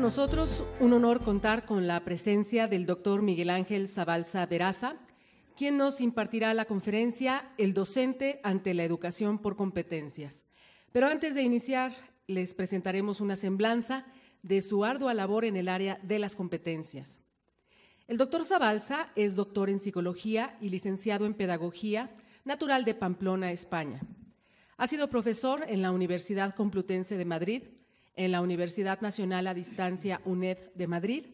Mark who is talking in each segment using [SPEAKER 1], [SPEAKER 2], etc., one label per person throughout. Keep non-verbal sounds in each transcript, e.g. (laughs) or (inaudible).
[SPEAKER 1] nosotros un honor contar con la presencia del doctor Miguel Ángel Zabalza Veraza, quien nos impartirá la conferencia El docente ante la educación por competencias. Pero antes de iniciar, les presentaremos una semblanza de su ardua labor en el área de las competencias. El doctor Zabalza es doctor en psicología y licenciado en pedagogía, natural de Pamplona, España. Ha sido profesor en la Universidad Complutense de Madrid, en la Universidad Nacional a Distancia UNED de Madrid,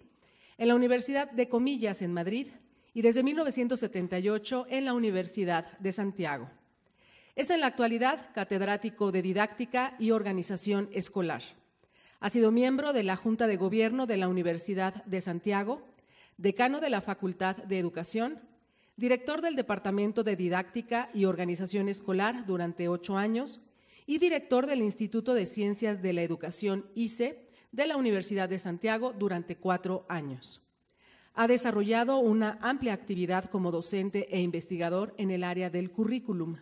[SPEAKER 1] en la Universidad de Comillas en Madrid y desde 1978 en la Universidad de Santiago. Es en la actualidad catedrático de Didáctica y Organización Escolar. Ha sido miembro de la Junta de Gobierno de la Universidad de Santiago, decano de la Facultad de Educación, director del Departamento de Didáctica y Organización Escolar durante ocho años y director del Instituto de Ciencias de la Educación ICE de la Universidad de Santiago durante cuatro años. Ha desarrollado una amplia actividad como docente e investigador en el área del currículum.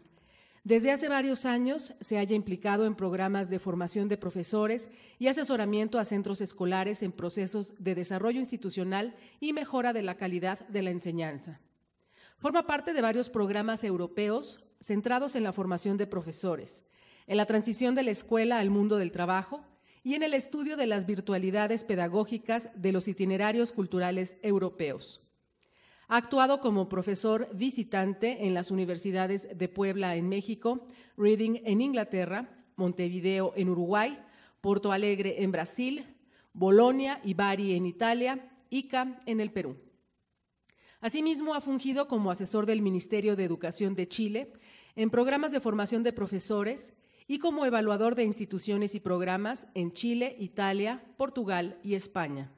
[SPEAKER 1] Desde hace varios años se haya implicado en programas de formación de profesores y asesoramiento a centros escolares en procesos de desarrollo institucional y mejora de la calidad de la enseñanza. Forma parte de varios programas europeos centrados en la formación de profesores, en la transición de la escuela al mundo del trabajo y en el estudio de las virtualidades pedagógicas de los itinerarios culturales europeos. Ha actuado como profesor visitante en las universidades de Puebla en México, Reading en Inglaterra, Montevideo en Uruguay, Porto Alegre en Brasil, Bolonia y Bari en Italia, ICA en el Perú. Asimismo, ha fungido como asesor del Ministerio de Educación de Chile en programas de formación de profesores y como evaluador de instituciones y programas en Chile, Italia, Portugal y España.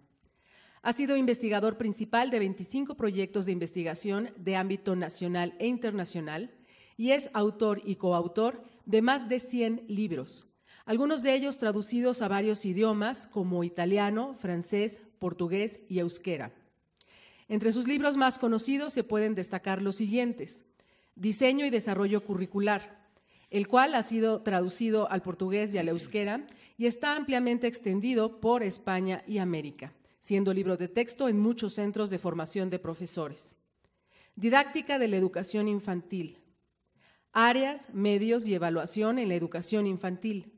[SPEAKER 1] Ha sido investigador principal de 25 proyectos de investigación de ámbito nacional e internacional y es autor y coautor de más de 100 libros, algunos de ellos traducidos a varios idiomas como italiano, francés, portugués y euskera. Entre sus libros más conocidos se pueden destacar los siguientes, Diseño y Desarrollo Curricular, el cual ha sido traducido al portugués y al euskera y está ampliamente extendido por España y América, siendo libro de texto en muchos centros de formación de profesores. Didáctica de la educación infantil. Áreas, medios y evaluación en la educación infantil.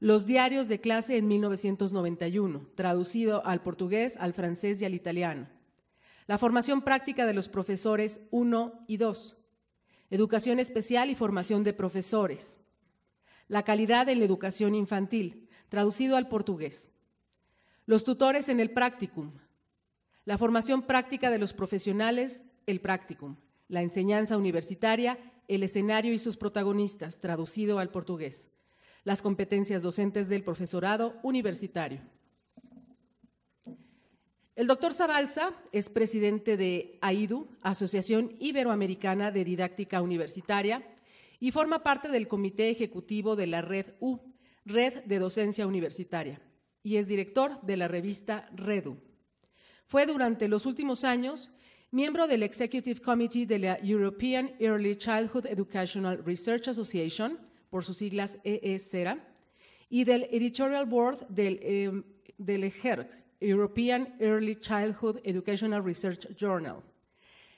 [SPEAKER 1] Los diarios de clase en 1991, traducido al portugués, al francés y al italiano. La formación práctica de los profesores 1 y 2 educación especial y formación de profesores, la calidad en la educación infantil, traducido al portugués, los tutores en el practicum, la formación práctica de los profesionales, el practicum, la enseñanza universitaria, el escenario y sus protagonistas, traducido al portugués, las competencias docentes del profesorado universitario. El doctor Zabalza es presidente de AIDU, Asociación Iberoamericana de Didáctica Universitaria, y forma parte del comité ejecutivo de la Red U, Red de Docencia Universitaria, y es director de la revista Redu. Fue durante los últimos años miembro del Executive Committee de la European Early Childhood Educational Research Association, por sus siglas EECERA, y del Editorial Board del, eh, European Early Childhood Educational Research Journal.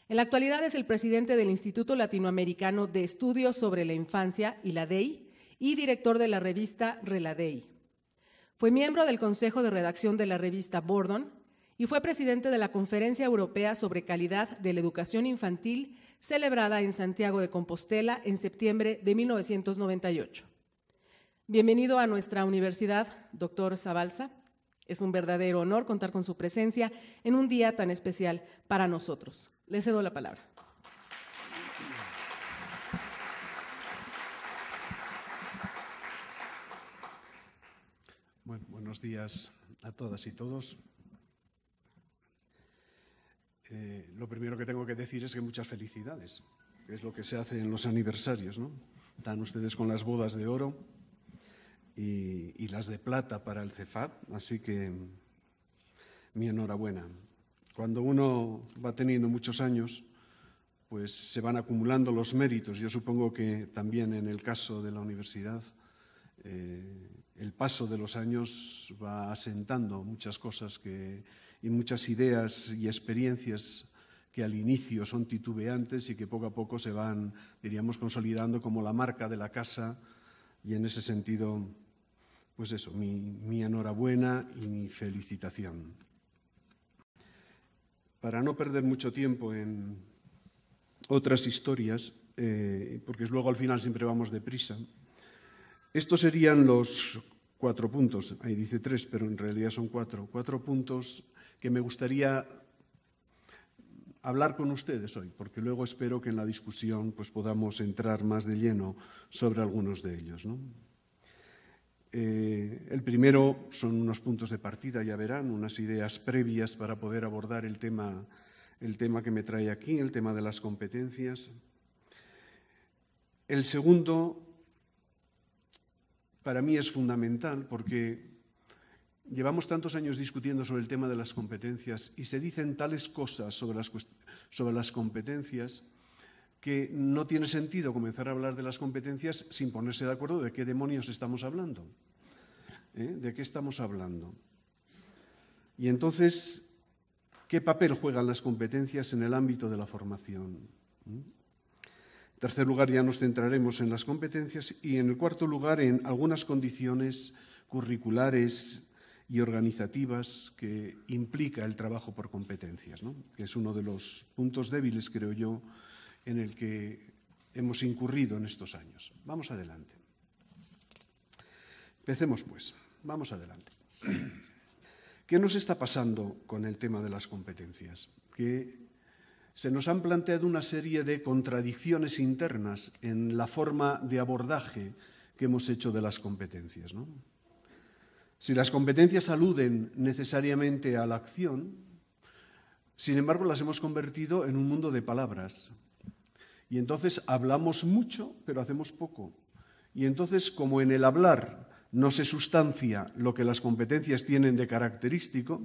[SPEAKER 1] En la actualidad es el presidente del Instituto Latinoamericano de Estudios sobre la Infancia, y la DEI y director de la revista RELADEI. Fue miembro del Consejo de Redacción de la revista Bordon y fue presidente de la Conferencia Europea sobre Calidad de la Educación Infantil celebrada en Santiago de Compostela en septiembre de 1998. Bienvenido a nuestra universidad, doctor Zabalza. Es un verdadero honor contar con su presencia en un día tan especial para nosotros. Le cedo la palabra.
[SPEAKER 2] buenos días a todas y todos. Eh, lo primero que tengo que decir es que muchas felicidades, que es lo que se hace en los aniversarios, ¿no? Están ustedes con las bodas de oro y, las de plata para el CEFAP, así que mm, mi enhorabuena. Cuando uno va teniendo muchos años, pues se van acumulando los méritos. Yo supongo que también en el caso de la universidad, eh, el paso de los años va asentando muchas cosas que, y muchas ideas y experiencias que al inicio son titubeantes y que poco a poco se van, diríamos, consolidando como la marca de la casa y en ese sentido pues eso, mi, enhorabuena y mi felicitación. Para no perder mucho tiempo en otras historias, eh, porque luego al final siempre vamos deprisa, estos serían los cuatro puntos, ahí dice tres, pero en realidad son cuatro, cuatro puntos que me gustaría hablar con ustedes hoy, porque luego espero que en la discusión pues, podamos entrar más de lleno sobre algunos de ellos. ¿no? Eh, el primero son unos puntos de partida, ya verán, unas ideas previas para poder abordar el tema, el tema que me trae aquí, el tema de las competencias. El segundo, para mí es fundamental porque Llevamos tantos años discutiendo sobre el tema de las competencias y se dicen tales cosas sobre las, sobre las competencias que no tiene sentido comenzar a hablar de las competencias sin ponerse de acuerdo de qué demonios estamos hablando. ¿eh? ¿De qué estamos hablando? Y entonces, ¿qué papel juegan las competencias en el ámbito de la formación? ¿Mm? En tercer lugar, ya nos centraremos en las competencias y en el cuarto lugar, en algunas condiciones curriculares y organizativas que implica el trabajo por competencias, que es uno de los puntos débiles, creo yo, en el que hemos incurrido en estos años. Vamos adelante. Empecemos pues. Vamos adelante. ¿Qué nos está pasando con el tema de las competencias? Que se nos han planteado una serie de contradicciones internas en la forma de abordaje que hemos hecho de las competencias. Si las competencias aluden necesariamente a la acción, sin embargo las hemos convertido en un mundo de palabras, y entonces hablamos mucho, pero hacemos poco. Y entonces, como en el hablar no se sustancia lo que las competencias tienen de característico,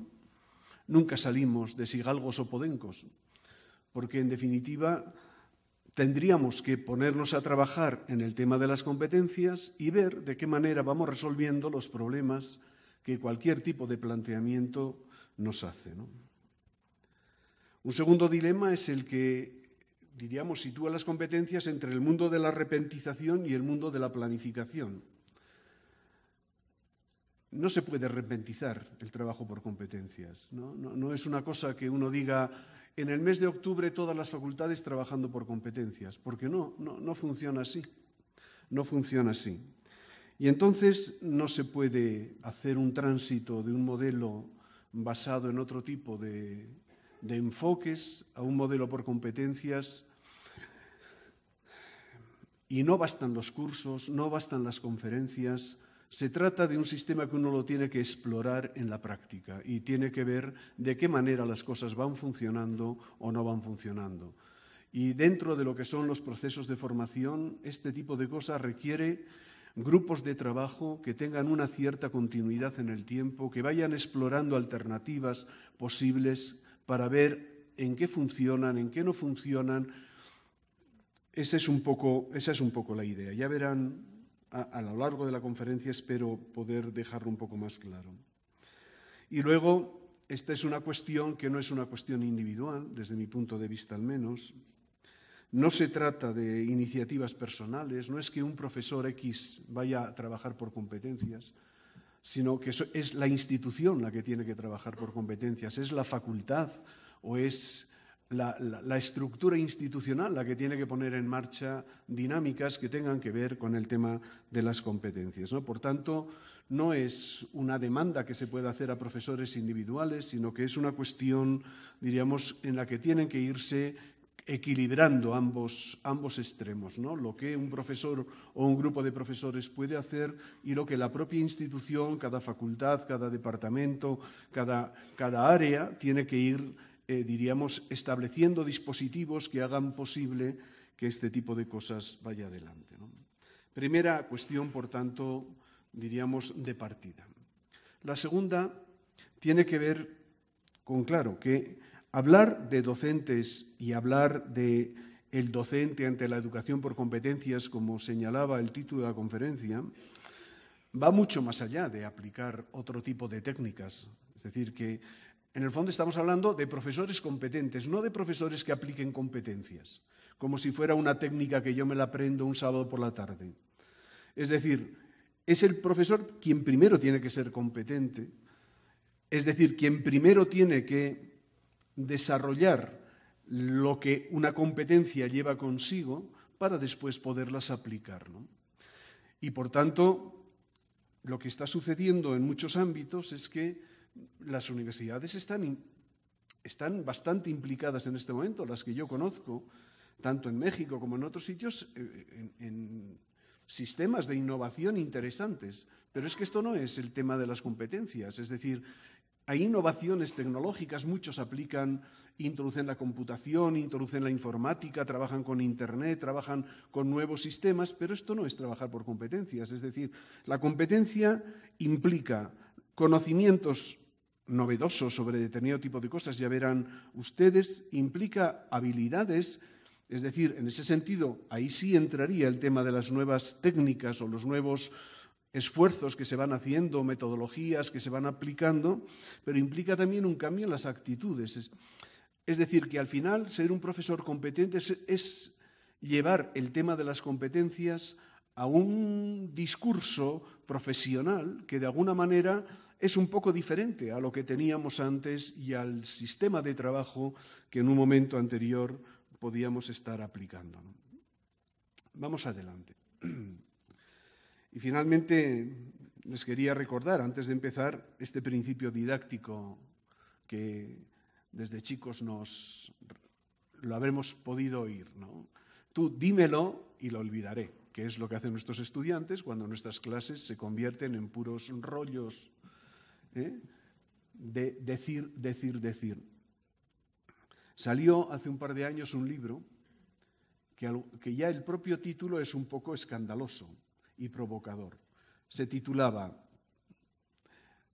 [SPEAKER 2] nunca salimos de sigalgos o podencos, porque en definitiva tendríamos que ponernos a trabajar en el tema de las competencias y ver de qué manera vamos resolviendo los problemas que cualquier tipo de planteamiento nos hace. Un segundo dilema es el que diríamos, sitúa las competencias entre el mundo de la repentización y el mundo de la planificación. No se puede repentizar el trabajo por competencias. ¿no? es una cosa que uno diga en el mes de octubre todas las facultades trabajando por competencias, porque no, no funciona así. No funciona así. Y entonces no se puede hacer un tránsito de un modelo basado en otro tipo de de enfoques a un modelo por competencias. Y no bastan los cursos, no bastan las conferencias. Se trata de un sistema que uno lo tiene que explorar en la práctica y tiene que ver de qué manera las cosas van funcionando o no van funcionando. Y dentro de lo que son los procesos de formación, este tipo de cosas requiere grupos de trabajo que tengan una cierta continuidad en el tiempo, que vayan explorando alternativas posibles para ver en qué funcionan, en qué no funcionan. esa es un poco la idea. Ya verán a, a lo largo de la conferencia, espero poder dejarlo un poco más claro. Y luego, esta es una cuestión que no es una cuestión individual, desde mi punto de vista al menos. No se trata de iniciativas personales, no es que un profesor X vaya a trabajar por competencias, sino que es la institución la que tiene que trabajar por competencias, es la facultad o es la, estructura institucional la que tiene que poner en marcha dinámicas que tengan que ver con el tema de las competencias. ¿no? Por tanto, no es una demanda que se pueda hacer a profesores individuales, sino que es una cuestión, diríamos, en la que tienen que irse equilibrando ambos, ambos extremos, ¿no? lo que un profesor o un grupo de profesores puede hacer y lo que la propia institución, cada facultad, cada departamento, cada, cada área tiene que ir, eh, diríamos, estableciendo dispositivos que hagan posible que este tipo de cosas vaya adelante. Primera cuestión, por tanto, diríamos, de partida. La segunda tiene que ver con, claro, que Hablar de docentes y hablar de docente ante la educación por competencias, como señalaba el título de la conferencia, va mucho más allá de aplicar otro tipo de técnicas. Es decir, que en el fondo estamos hablando de profesores competentes, no de profesores que apliquen competencias, como si fuera una técnica que yo me la aprendo un sábado por la tarde. Es decir, es el profesor quien primero tiene que ser competente, es decir, quien primero tiene que desarrollar lo que una competencia lleva consigo para después poderlas aplicar. Y por tanto, lo que está sucediendo en muchos ámbitos es que las universidades están, están bastante implicadas en este momento, las que yo conozco, tanto en México como en otros sitios, eh, en, en sistemas de innovación interesantes. Pero es que esto no es el tema de las competencias, es decir, hay innovaciones tecnológicas, muchos aplican, introducen la computación, introducen la informática, trabajan con Internet, trabajan con nuevos sistemas, pero esto no es trabajar por competencias. Es decir, la competencia implica conocimientos novedosos sobre determinado tipo de cosas, ya verán ustedes, implica habilidades es decir, en ese sentido, ahí sí entraría el tema de las nuevas técnicas o los nuevos esfuerzos que se van haciendo, metodologías que se van aplicando, pero implica también un cambio en las actitudes. Es decir, que al final ser un profesor competente es, llevar el tema de las competencias a un discurso profesional que de alguna manera es un poco diferente a lo que teníamos antes y al sistema de trabajo que en un momento anterior podíamos estar aplicando. Vamos adelante. (clears throat) Y finalmente les quería recordar, antes de empezar, este principio didáctico que desde chicos nos lo habremos podido oír. Tú dímelo y lo olvidaré, que es lo que hacen nuestros estudiantes cuando nuestras clases se convierten en puros rollos ¿eh? de decir, decir, decir. Salió hace un par de años un libro que ya el propio título es un poco escandaloso, y provocador. Se titulaba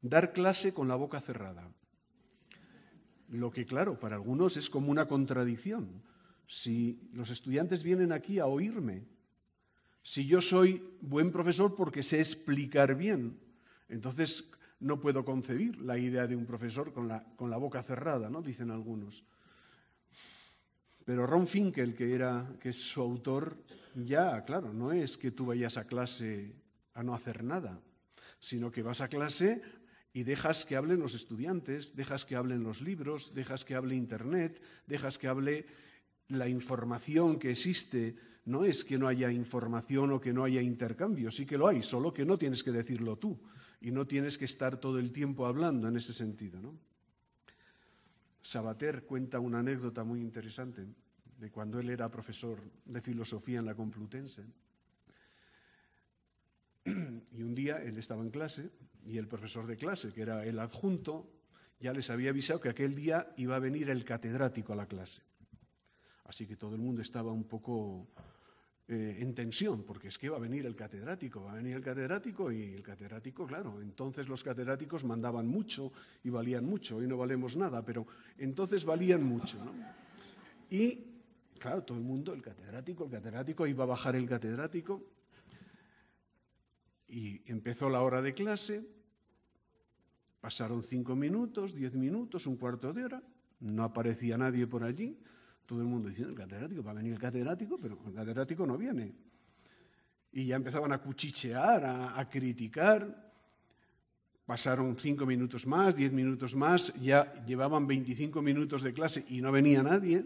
[SPEAKER 2] Dar clase con la boca cerrada. Lo que, claro, para algunos es como una contradicción. Si los estudiantes vienen aquí a oírme, si yo soy buen profesor porque sé explicar bien, entonces no puedo concebir la idea de un profesor con la, con la boca cerrada, ¿no? dicen algunos. Pero Ron Finkel, que, era, que es su autor, ya, claro, no es que tú vayas a clase a no hacer nada, sino que vas a clase y dejas que hablen los estudiantes, dejas que hablen los libros, dejas que hable Internet, dejas que hable la información que existe. No es que no haya información o que no haya intercambio, sí que lo hay, solo que no tienes que decirlo tú y no tienes que estar todo el tiempo hablando en ese sentido. Sabater cuenta una anécdota muy interesante de cuando él era profesor de filosofía en la Complutense. (clears throat) Y un día él estaba en clase y el profesor de clase, que era el adjunto, ya les había avisado que aquel día iba a venir el catedrático a la clase. Así que todo el mundo estaba un poco eh, en tensión, porque es que va a venir el catedrático, va a venir el catedrático y el catedrático, claro, entonces los catedráticos mandaban mucho y valían mucho, hoy no valemos nada, pero entonces valían mucho. Y claro, todo el mundo, el catedrático, el catedrático, iba a bajar el catedrático. Y empezó la hora de clase, pasaron cinco minutos, diez minutos, un cuarto de hora, no aparecía nadie por allí, todo el mundo diciendo, el catedrático, va a venir el catedrático, pero el catedrático no viene. Y ya empezaban a cuchichear, a, criticar. Pasaron cinco minutos más, diez minutos más, ya llevaban 25 minutos de clase y no venía nadie.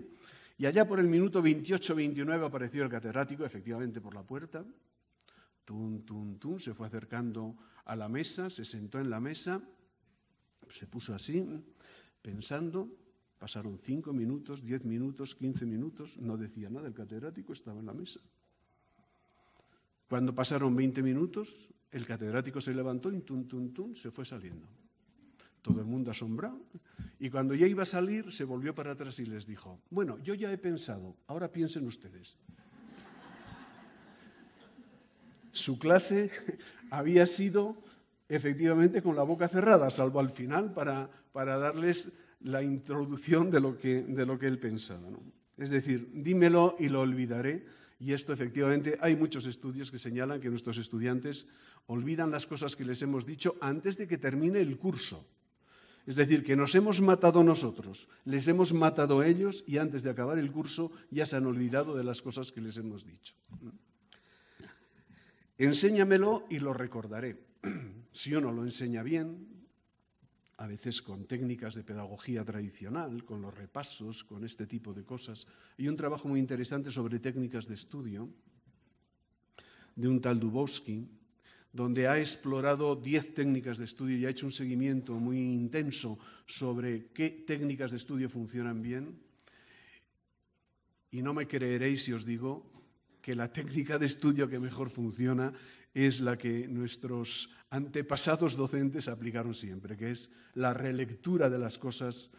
[SPEAKER 2] Y allá por el minuto 28-29 apareció el catedrático, efectivamente por la puerta. Tum, tum, tum, se fue acercando a la mesa, se sentó en la mesa, se puso así, pensando. Pasaron cinco minutos, diez minutos, quince minutos, no decía nada el catedrático, estaba en la mesa. Cuando pasaron veinte minutos, el catedrático se levantó y tum, tum, tum, se fue saliendo todo el mundo asombrado. Y cuando ya iba a salir, se volvió para atrás y les dijo, bueno, yo ya he pensado, ahora piensen ustedes. Su clase (laughs) había sido efectivamente con la boca cerrada, salvo al final para, darles la introducción de lo que, de lo que él pensaba. Es decir, dímelo y lo olvidaré. Y esto efectivamente, hay muchos estudios que señalan que nuestros estudiantes olvidan las cosas que les hemos dicho antes de que termine el curso. Es decir, que nos hemos matado nosotros, les hemos matado ellos y antes de acabar el curso ya se han olvidado de las cosas que les hemos dicho. Enséñamelo y lo recordaré. (clears throat) Si uno lo enseña bien, a veces con técnicas de pedagogía tradicional, con los repasos, con este tipo de cosas, hay un trabajo muy interesante sobre técnicas de estudio de un tal Dubovsky donde ha explorado 10 técnicas de estudio y ha hecho un seguimiento muy intenso sobre qué técnicas de estudio funcionan bien. Y no me creeréis si os digo que la técnica de estudio que mejor funciona es la que nuestros antepasados docentes aplicaron siempre, que es la relectura de las cosas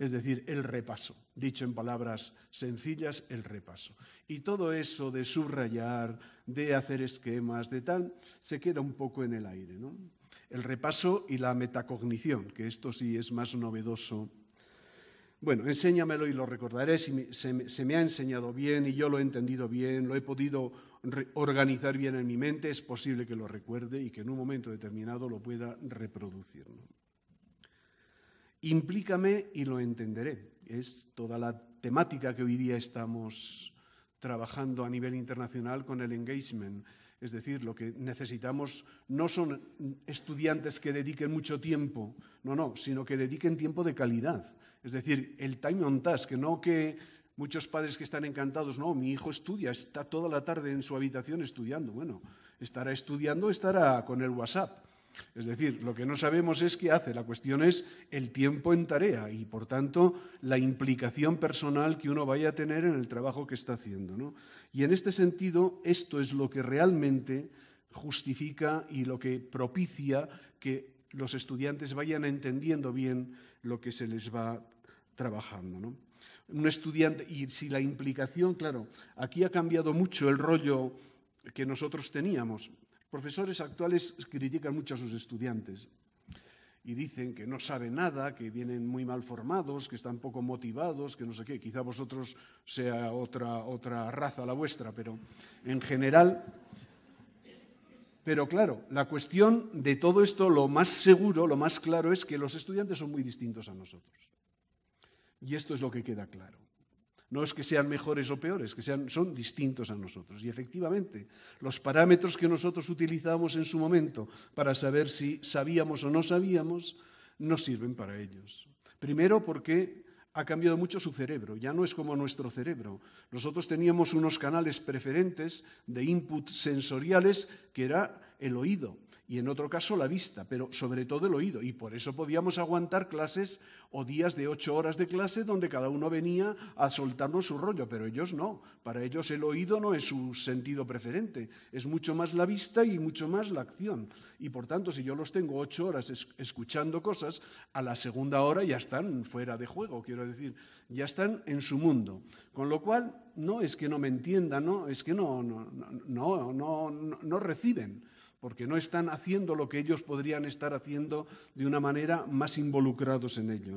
[SPEAKER 2] es decir, el repaso. Dicho en palabras sencillas, el repaso. Y todo eso de subrayar, de hacer esquemas, de tal, se queda un poco en el aire. El repaso y la metacognición, que esto sí es más novedoso. Bueno, enséñamelo y lo recordaré. Si se, me ha enseñado bien y yo lo he entendido bien, lo he podido organizar bien en mi mente, es posible que lo recuerde y que en un momento determinado lo pueda reproducir. Implícame y lo entenderé. Es toda la temática que hoy día estamos trabajando a nivel internacional con el engagement. Es decir, lo que necesitamos no son estudiantes que dediquen mucho tiempo, no, no, sino que dediquen tiempo de calidad. Es decir, el time on task, no que muchos padres que están encantados, no, mi hijo estudia, está toda la tarde en su habitación estudiando. Bueno, estará estudiando, estará con el WhatsApp, es decir, lo que no sabemos es qué hace. La cuestión es el tiempo en tarea y, por tanto, la implicación personal que uno vaya a tener en el trabajo que está haciendo. Y en este sentido, esto es lo que realmente justifica y lo que propicia que los estudiantes vayan entendiendo bien lo que se les va trabajando. Un estudiante, y si la implicación, claro, aquí ha cambiado mucho el rollo que nosotros teníamos profesores actuales critican mucho a sus estudiantes y dicen que no saben nada, que vienen muy mal formados, que están poco motivados, que no sé qué. Quizá vosotros sea otra, otra raza la vuestra, pero en general... Pero claro, la cuestión de todo esto, lo más seguro, lo más claro es que los estudiantes son muy distintos a nosotros. Y esto es lo que queda claro. No es que sean mejores o peores, que son distintos a nosotros. Y efectivamente, los parámetros que nosotros utilizamos en su momento para saber si sabíamos o no sabíamos, no sirven para ellos. Primero porque ha cambiado mucho su cerebro, ya no es como nuestro cerebro. Nosotros teníamos unos canales preferentes de input sensoriales que era el oído, y en otro caso la vista, pero sobre todo el oído. Y por eso podíamos aguantar clases o días de ocho horas de clase donde cada uno venía a soltarnos su rollo, pero ellos no. Para ellos el oído no es su sentido preferente, es mucho más la vista y mucho más la acción. Y por tanto, si yo los tengo ocho horas escuchando cosas, a la segunda hora ya están fuera de juego, quiero decir, ya están en su mundo. Con lo cual, no es que no me entiendan, no, es que no, no, no, no, no, no reciben porque no están haciendo lo que ellos podrían estar haciendo de una manera más involucrados en ello.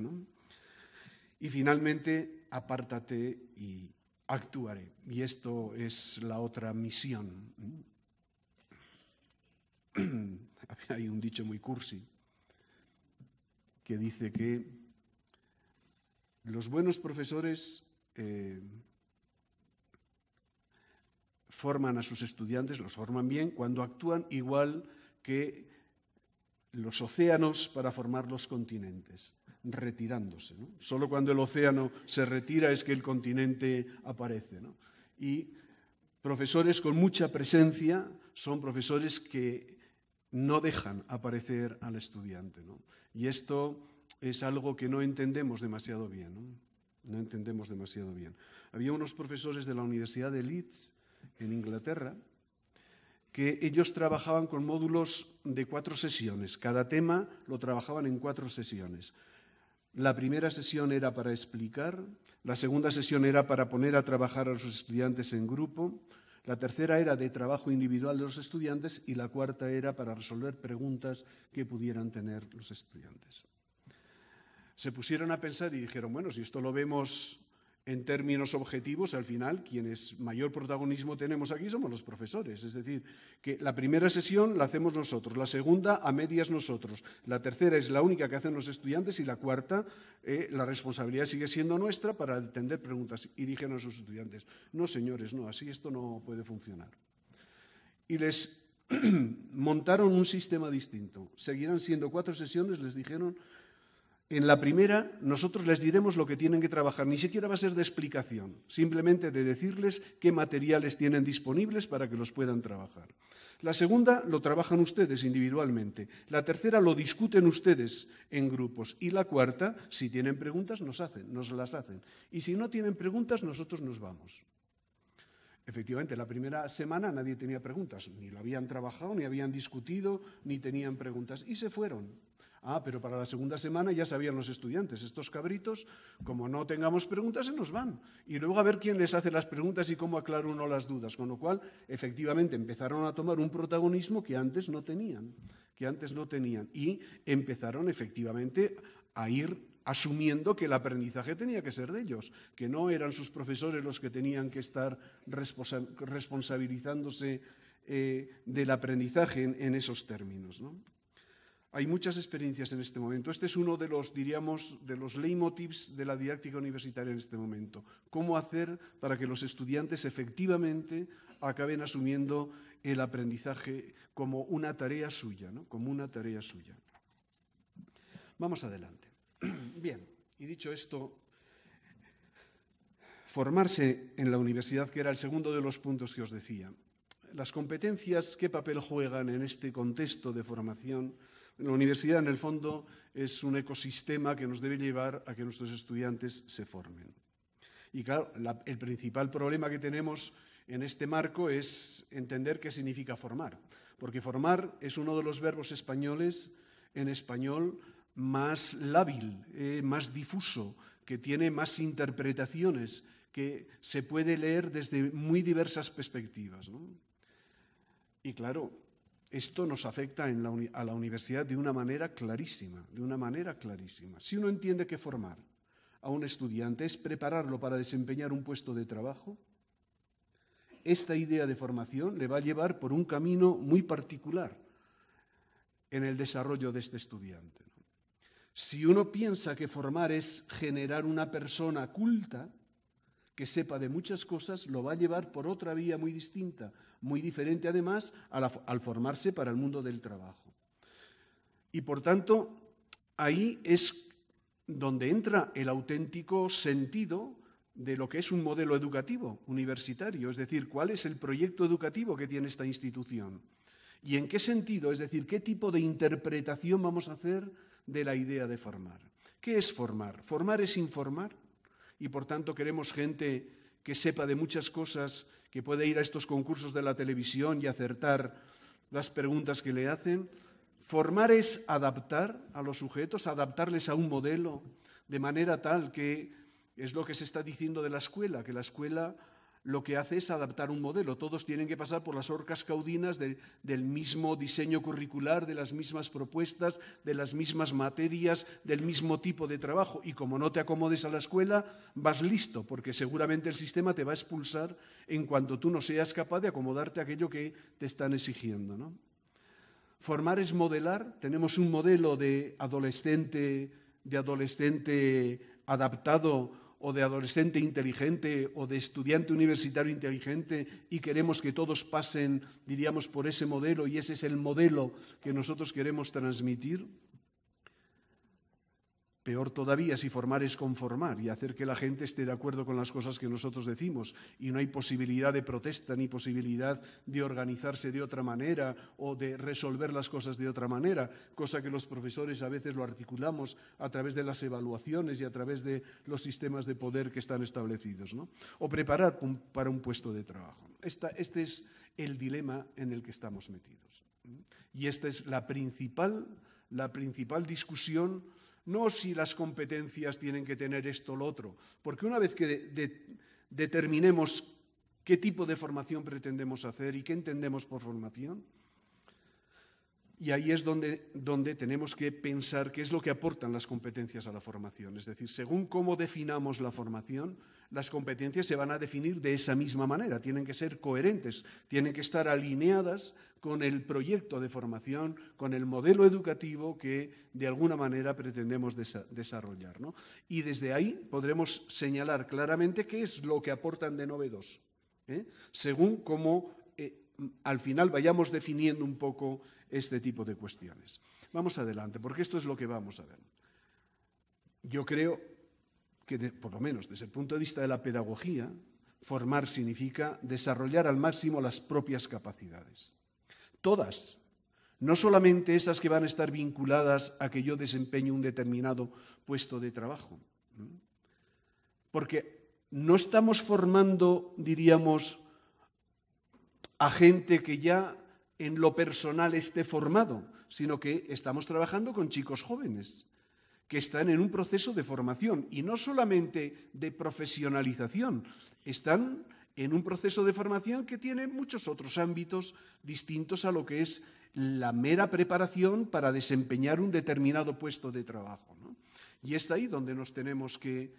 [SPEAKER 2] Y finalmente, apártate y actuaré. Y esto es la otra misión. (clears throat) Hay un dicho muy cursi que dice que los buenos profesores eh, forman a sus estudiantes, los forman bien, cuando actúan igual que los océanos para formar los continentes, retirándose. Solo cuando el océano se retira es que el continente aparece. Y profesores con mucha presencia son profesores que no dejan aparecer al estudiante. Y esto es algo que no entendemos demasiado bien. ¿no? entendemos demasiado bien. Había unos profesores de la Universidad de Leeds en Inglaterra, que ellos trabajaban con módulos de cuatro sesiones. Cada tema lo trabajaban en cuatro sesiones. La primera sesión era para explicar, la segunda sesión era para poner a trabajar a los estudiantes en grupo, la tercera era de trabajo individual de los estudiantes y la cuarta era para resolver preguntas que pudieran tener los estudiantes. Se pusieron a pensar y dijeron, bueno, si esto lo vemos en términos objetivos, al final, quienes mayor protagonismo tenemos aquí somos los profesores. Es decir, que la primera sesión la hacemos nosotros, la segunda a medias nosotros, la tercera es la única que hacen los estudiantes y la cuarta, eh, la responsabilidad sigue siendo nuestra para atender preguntas. Y dijeron a sus estudiantes, no señores, no, así esto no puede funcionar. Y les (clears throat) montaron un sistema distinto. Seguirán siendo cuatro sesiones, les dijeron, en la primera, nosotros les diremos lo que tienen que trabajar. Ni siquiera va a ser de explicación, simplemente de decirles qué materiales tienen disponibles para que los puedan trabajar. La segunda lo trabajan ustedes individualmente. La tercera lo discuten ustedes en grupos. Y la cuarta, si tienen preguntas, nos, hacen, nos las hacen. Y si no tienen preguntas, nosotros nos vamos. Efectivamente, la primera semana nadie tenía preguntas. Ni lo habían trabajado, ni habían discutido, ni tenían preguntas. Y se fueron. Ah, pero para la segunda semana ya sabían los estudiantes, estos cabritos, como no tengamos preguntas, se nos van. Y luego a ver quién les hace las preguntas y cómo aclara uno las dudas. Con lo cual, efectivamente, empezaron a tomar un protagonismo que antes no tenían, que antes no tenían. Y empezaron efectivamente a ir asumiendo que el aprendizaje tenía que ser de ellos, que no eran sus profesores los que tenían que estar responsabilizándose eh, del aprendizaje en, en esos términos. ¿no? Hay muchas experiencias en este momento. Este es uno de los, diríamos, de los leitmotivs de la didáctica universitaria en este momento. Cómo hacer para que los estudiantes efectivamente acaben asumiendo el aprendizaje como una tarea suya, ¿no? Como una tarea suya. Vamos adelante. (clears throat) Bien, y dicho esto, formarse en la universidad, que era el segundo de los puntos que os decía. Las competencias, qué papel juegan en este contexto de formación la universidad, en el fondo, es un ecosistema que nos debe llevar a que nuestros estudiantes se formen. Y claro, el principal problema que tenemos en este marco es entender qué significa formar, porque formar es uno de los verbos españoles en español más lábil, eh, más difuso, que tiene más interpretaciones, que se puede leer desde muy diversas perspectivas. Y claro, esto nos afecta a la universidad de una manera clarísima, de una manera clarísima. Si uno entiende que formar a un estudiante es prepararlo para desempeñar un puesto de trabajo, esta idea de formación le va a llevar por un camino muy particular en el desarrollo de este estudiante. Si uno piensa que formar es generar una persona culta, que sepa de muchas cosas lo va a llevar por otra vía muy distinta, muy diferente además al, formarse para el mundo del trabajo. Y por tanto, ahí es donde entra el auténtico sentido de lo que es un modelo educativo universitario, es decir, cuál es el proyecto educativo que tiene esta institución y en qué sentido, es decir, qué tipo de interpretación vamos a hacer de la idea de formar. ¿Qué es formar? ¿Formar es informar? y por tanto queremos gente que sepa de muchas cosas, que puede ir a estos concursos de la televisión y acertar las preguntas que le hacen. Formar es adaptar a los sujetos, adaptarles a un modelo, de manera tal que es lo que se está diciendo de la escuela, que la escuela lo que hace es adaptar un modelo. Todos tienen que pasar por las orcas caudinas del mismo diseño curricular, de las mismas propuestas, de las mismas materias, del mismo tipo de trabajo. Y como no te acomodes a la escuela, vas listo, porque seguramente el sistema te va a expulsar en cuanto tú no seas capaz de acomodarte a aquello que te están exigiendo. Formar es modelar. Tenemos un modelo de adolescente, de adolescente adaptado o de adolescente inteligente o de estudiante universitario inteligente y queremos que todos pasen, diríamos, por ese modelo y ese es el modelo que nosotros queremos transmitir? Peor todavía si formar es conformar y hacer que la gente esté de acuerdo con las cosas que nosotros decimos y no hay posibilidad de protesta ni posibilidad de organizarse de otra manera o de resolver las cosas de otra manera, cosa que los profesores a veces lo articulamos a través de las evaluaciones y a través de los sistemas de poder que están establecidos, o preparar para un puesto de trabajo. este es el dilema en el que estamos metidos. Y esta es la principal, la principal discusión no si las competencias tienen que tener esto o lo otro, porque una vez que determinemos qué tipo de formación pretendemos hacer y qué entendemos por formación, y ahí es donde, donde tenemos que pensar qué es lo que aportan las competencias a la formación. Es decir, según cómo definamos la formación, las competencias se van a definir de esa misma manera. Tienen que ser coherentes, tienen que estar alineadas con el proyecto de formación, con el modelo educativo que de alguna manera pretendemos desarrollar. ¿no? Y desde ahí podremos señalar claramente qué es lo que aportan de novedoso, ¿eh? según cómo eh, al final vayamos definiendo un poco este tipo de cuestiones. Vamos adelante, porque esto es lo que vamos a ver. Yo creo que, por lo menos desde el punto de vista de la pedagogía, formar significa desarrollar al máximo las propias capacidades. Todas, no solamente esas que van a estar vinculadas a que yo desempeñe un determinado puesto de trabajo. Porque no estamos formando, diríamos, a gente que ya en lo personal esté formado, sino que estamos trabajando con chicos jóvenes que están en un proceso de formación y no solamente de profesionalización, están en un proceso de formación que tiene muchos otros ámbitos distintos a lo que es la mera preparación para desempeñar un determinado puesto de trabajo. Y es ahí donde nos tenemos que...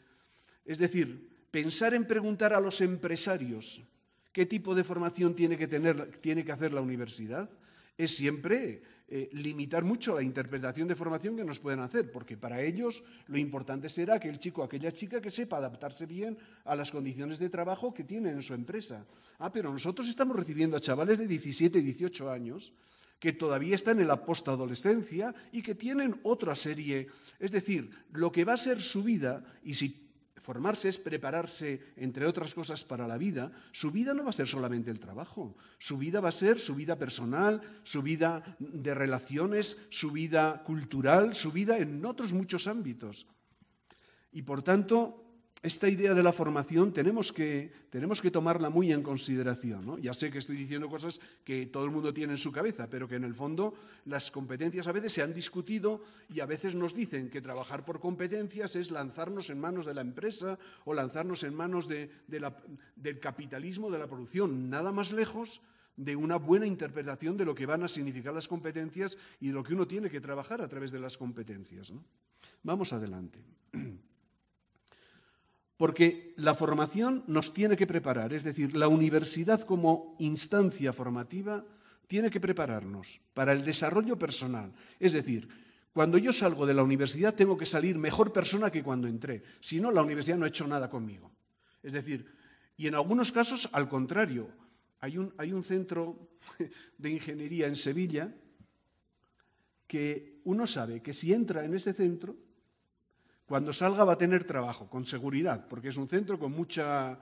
[SPEAKER 2] Es decir, pensar en preguntar a los empresarios ¿Qué tipo de formación tiene que, tener, tiene que hacer la universidad? Es siempre eh, limitar mucho la interpretación de formación que nos pueden hacer, porque para ellos lo importante será que el chico o aquella chica que sepa adaptarse bien a las condiciones de trabajo que tiene en su empresa. Ah, pero nosotros estamos recibiendo a chavales de 17, y 18 años que todavía están en la postadolescencia y que tienen otra serie. Es decir, lo que va a ser su vida, y si Formarse es prepararse, entre otras cosas, para la vida. Su vida no va a ser solamente el trabajo, su vida va a ser su vida personal, su vida de relaciones, su vida cultural, su vida en otros muchos ámbitos. Y por tanto, esta idea de la formación tenemos que, tenemos que tomarla muy en consideración. Ya sé que estoy diciendo cosas que todo el mundo tiene en su cabeza, pero que en el fondo las competencias a veces se han discutido y a veces nos dicen que trabajar por competencias es lanzarnos en manos de la empresa o lanzarnos en manos del capitalismo, de la producción, nada más lejos de una buena interpretación de lo que van a significar las competencias y de lo que uno tiene que trabajar a través de las competencias. Vamos adelante. (clears throat) Porque la formación nos tiene que preparar, es decir, la universidad como instancia formativa tiene que prepararnos para el desarrollo personal. Es decir, cuando yo salgo de la universidad tengo que salir mejor persona que cuando entré, si no, la universidad no ha hecho nada conmigo. Es decir, y en algunos casos al contrario. Hay un, hay un centro (laughs) de ingeniería en Sevilla que uno sabe que si entra en este centro cuando salga va a tener trabajo, con seguridad, porque es un centro con, mucha,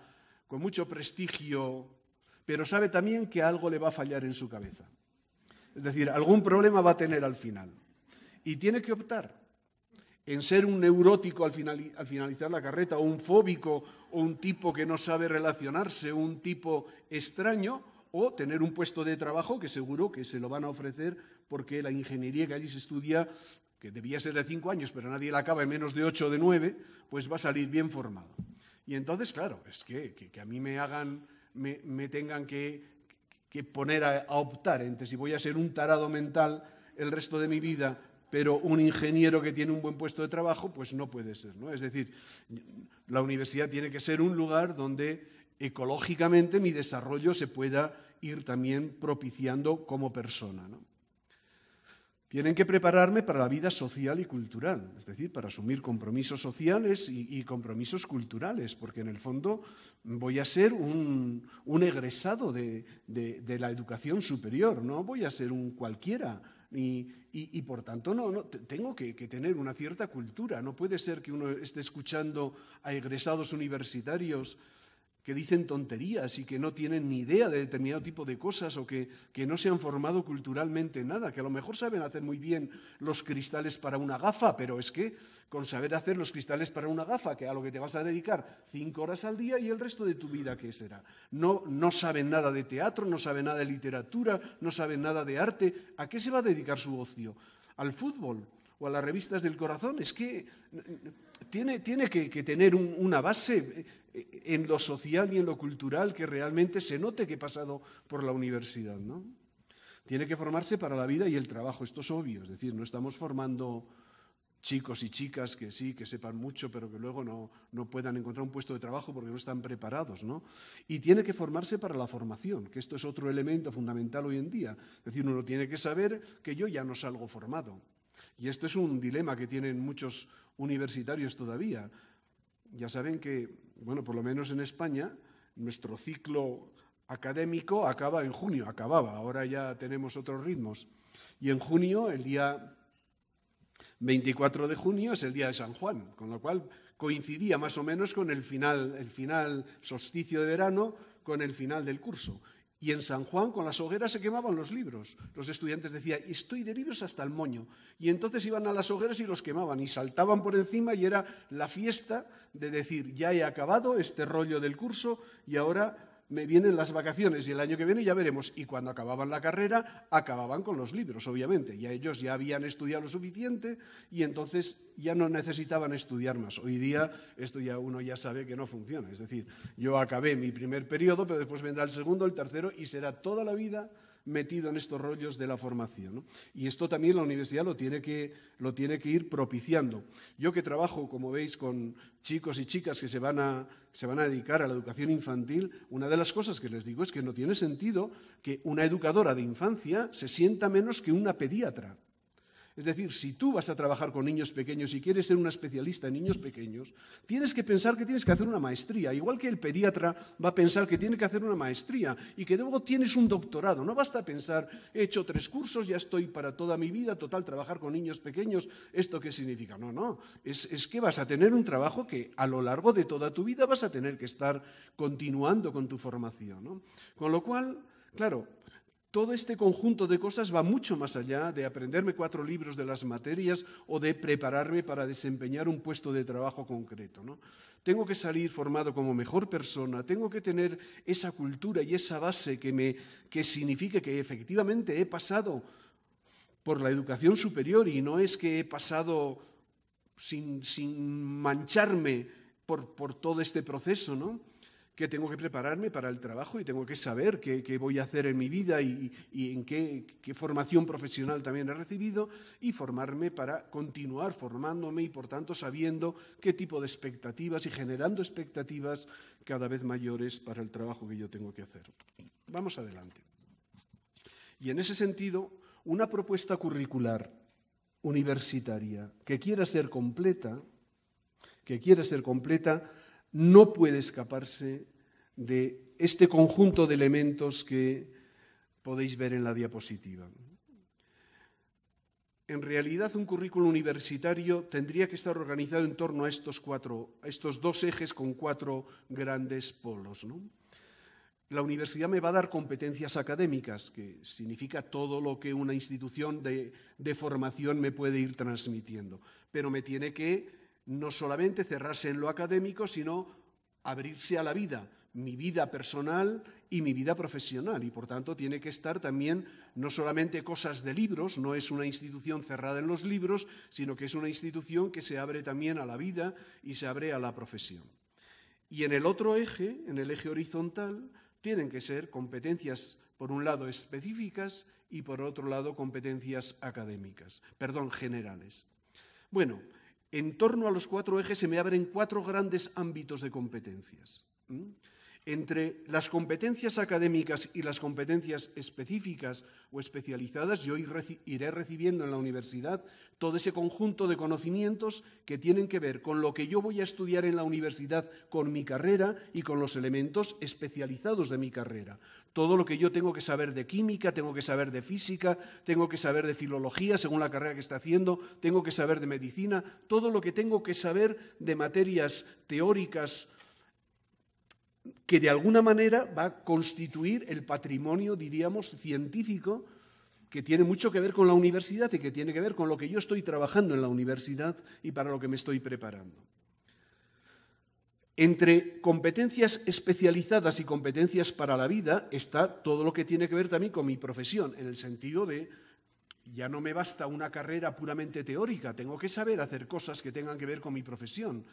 [SPEAKER 2] con mucho prestigio, pero sabe también que algo le va a fallar en su cabeza. Es decir, algún problema va a tener al final. Y tiene que optar en ser un neurótico al, al, finalizar la carreta, o un fóbico, o un tipo que no sabe relacionarse, un tipo extraño, o tener un puesto de trabajo que seguro que se lo van a ofrecer porque la ingeniería que allí se estudia que debía ser de cinco años, pero nadie la acaba en menos de ocho o de nueve, pues va a salir bien formado. Y entonces, claro, es que, a mí me hagan, me, tengan que, poner a, a, optar entre si voy a ser un tarado mental el resto de mi vida, pero un ingeniero que tiene un buen puesto de trabajo, pues no puede ser, ¿no? Es decir, la universidad tiene que ser un lugar donde ecológicamente mi desarrollo se pueda ir también propiciando como persona, ¿no? Tienen que prepararme para la vida social y cultural, es decir, para asumir compromisos sociales y, compromisos culturales, porque en el fondo voy a ser un, egresado de, la educación superior, no voy a ser un cualquiera. Y, por tanto, no, tengo que, tener una cierta cultura. No puede ser que uno esté escuchando a egresados universitarios que dicen tonterías y que no tienen ni idea de determinado tipo de cosas o que, no se han formado culturalmente nada, que a lo mejor saben hacer muy bien los cristales para una gafa, pero es que con saber hacer los cristales para una gafa, que a lo que te vas a dedicar cinco horas al día y el resto de tu vida, ¿qué será? No, no saben nada de teatro, no saben nada de literatura, no saben nada de arte. ¿A qué se va a dedicar su ocio? ¿Al fútbol? o a las revistas del corazón. Es que tiene, tiene que, tener una base. Eh, en lo social y en lo cultural que realmente se note que he pasado por la universidad, ¿no? Tiene que formarse para la vida y el trabajo, esto es obvio, es decir, no estamos formando chicos y chicas que sí, que sepan mucho, pero que luego no, puedan encontrar un puesto de trabajo porque no están preparados, ¿no? Y tiene que formarse para la formación, que esto es otro elemento fundamental hoy en día. Es decir, uno tiene que saber que yo ya no salgo formado. Y esto es un dilema que tienen muchos universitarios todavía. Ya saben que bueno, por lo menos en España, nuestro ciclo académico acaba en junio, acababa, ahora ya tenemos otros ritmos. Y en junio, el día 24 de junio, es el día de San Juan, con lo cual coincidía más o menos con el final, el final solsticio de verano, con el final del curso. Y en San Juan, con las hogueras, se quemaban los libros. Los estudiantes decían, estoy de libros hasta el moño. Y entonces iban a las hogueras y los quemaban y saltaban por encima y era la fiesta de decir, ya he acabado este rollo del curso y ahora me vienen las vacaciones y el año que viene ya veremos. Y cuando acababan la carrera, acababan con los libros, obviamente. Ya ellos ya habían estudiado lo suficiente y entonces ya no necesitaban estudiar más. Hoy día esto ya uno ya sabe que no funciona. Es decir, yo acabé mi primer periodo, pero después vendrá el segundo, el tercero y será toda la vida metido en estos rollos de la formación. Y esto también la universidad lo tiene, que, lo tiene que ir propiciando. Yo que trabajo, como veis, con chicos y chicas que se van a dedicar a la educación infantil, una de las cosas que les digo es que no tiene sentido que una educadora de infancia se sienta menos que una pediatra. Es decir, si tú vas a trabajar con niños pequeños y quieres ser una especialista en niños pequeños, tienes que pensar que tienes que hacer una maestría, igual que el pediatra va a pensar que tiene que hacer una maestría y que luego tienes un doctorado. No basta pensar, he hecho tres cursos, ya estoy para toda mi vida, total, trabajar con niños pequeños, ¿esto qué significa? No, no, es, que vas a tener un trabajo que a lo largo de toda tu vida vas a tener que estar continuando con tu formación. Con lo cual, claro, todo este conjunto de cosas va mucho más allá de aprenderme cuatro libros de las materias o de prepararme para desempeñar un puesto de trabajo concreto. ¿no? Tengo que salir formado como mejor persona, tengo que tener esa cultura y esa base que, que signifique que efectivamente he pasado por la educación superior y no es que he pasado sin, mancharme por, por todo este proceso, ¿no? que tengo que prepararme para el trabajo y tengo que saber qué, voy a hacer en mi vida y, en qué, formación profesional también he recibido y formarme para continuar formándome y por tanto sabiendo qué tipo de expectativas y generando expectativas cada vez mayores para el trabajo que yo tengo que hacer. Vamos adelante. Y en ese sentido, una propuesta curricular universitaria que quiera ser completa, que quiera ser completa, no puede escaparse de este conjunto de elementos que podéis ver en la diapositiva. En realidad, un currículo universitario tendría que estar organizado en torno a estos, dos ejes con cuatro grandes polos. La universidad me va a dar competencias académicas, que significa todo lo que una institución de formación me puede ir transmitiendo, pero me tiene que no solamente cerrarse en lo académico, sino abrirse a la vida, mi vida personal y mi vida profesional. Y por tanto tiene que estar también no solamente cosas de libros, no es una institución cerrada en los libros, sino que es una institución que se abre también a la vida y se abre a la profesión. Y en el otro eje, en el eje horizontal, tienen que ser competencias, por un lado, específicas y por otro lado, competencias académicas, perdón, generales. Bueno, en torno a los cuatro ejes se me abren cuatro grandes ámbitos de competencias. Entre las competencias académicas y las competencias específicas o especializadas, yo iré recibiendo en la universidad todo ese conjunto de conocimientos que tienen que ver con lo que yo voy a estudiar en la universidad con mi carrera y con los elementos especializados de mi carrera. Todo lo que yo tengo que saber de química, tengo que saber de física, tengo que saber de filología según la carrera que está haciendo, tengo que saber de medicina, todo lo que tengo que saber de materias teóricas que de alguna manera va a constituir el patrimonio, diríamos, científico que tiene mucho que ver con la universidad y que tiene que ver con lo que yo estoy trabajando en la universidad y para lo que me estoy preparando. Entre competencias especializadas y competencias para la vida está todo lo que tiene que ver también con mi profesión, en el sentido de ya no me basta una carrera puramente teórica, tengo que saber hacer cosas que tengan que ver con mi profesión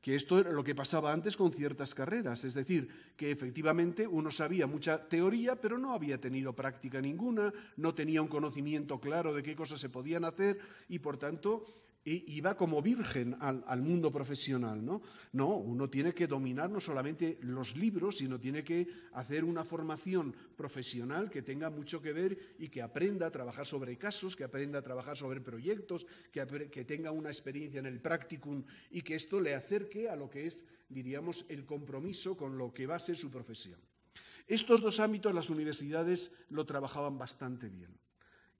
[SPEAKER 2] que esto era lo que pasaba antes con ciertas carreras, es decir, que efectivamente uno sabía mucha teoría, pero no había tenido práctica ninguna, no tenía un conocimiento claro de qué cosas se podían hacer y por tanto y va como virgen al, mundo profesional, ¿no? No, uno tiene que dominar no solamente los libros, sino tiene que hacer una formación profesional que tenga mucho que ver y que aprenda a trabajar sobre casos, que aprenda a trabajar sobre proyectos, que, que tenga una experiencia en el practicum y que esto le acerque a lo que es, diríamos, el compromiso con lo que va a ser su profesión. Estos dos ámbitos las universidades lo trabajaban bastante bien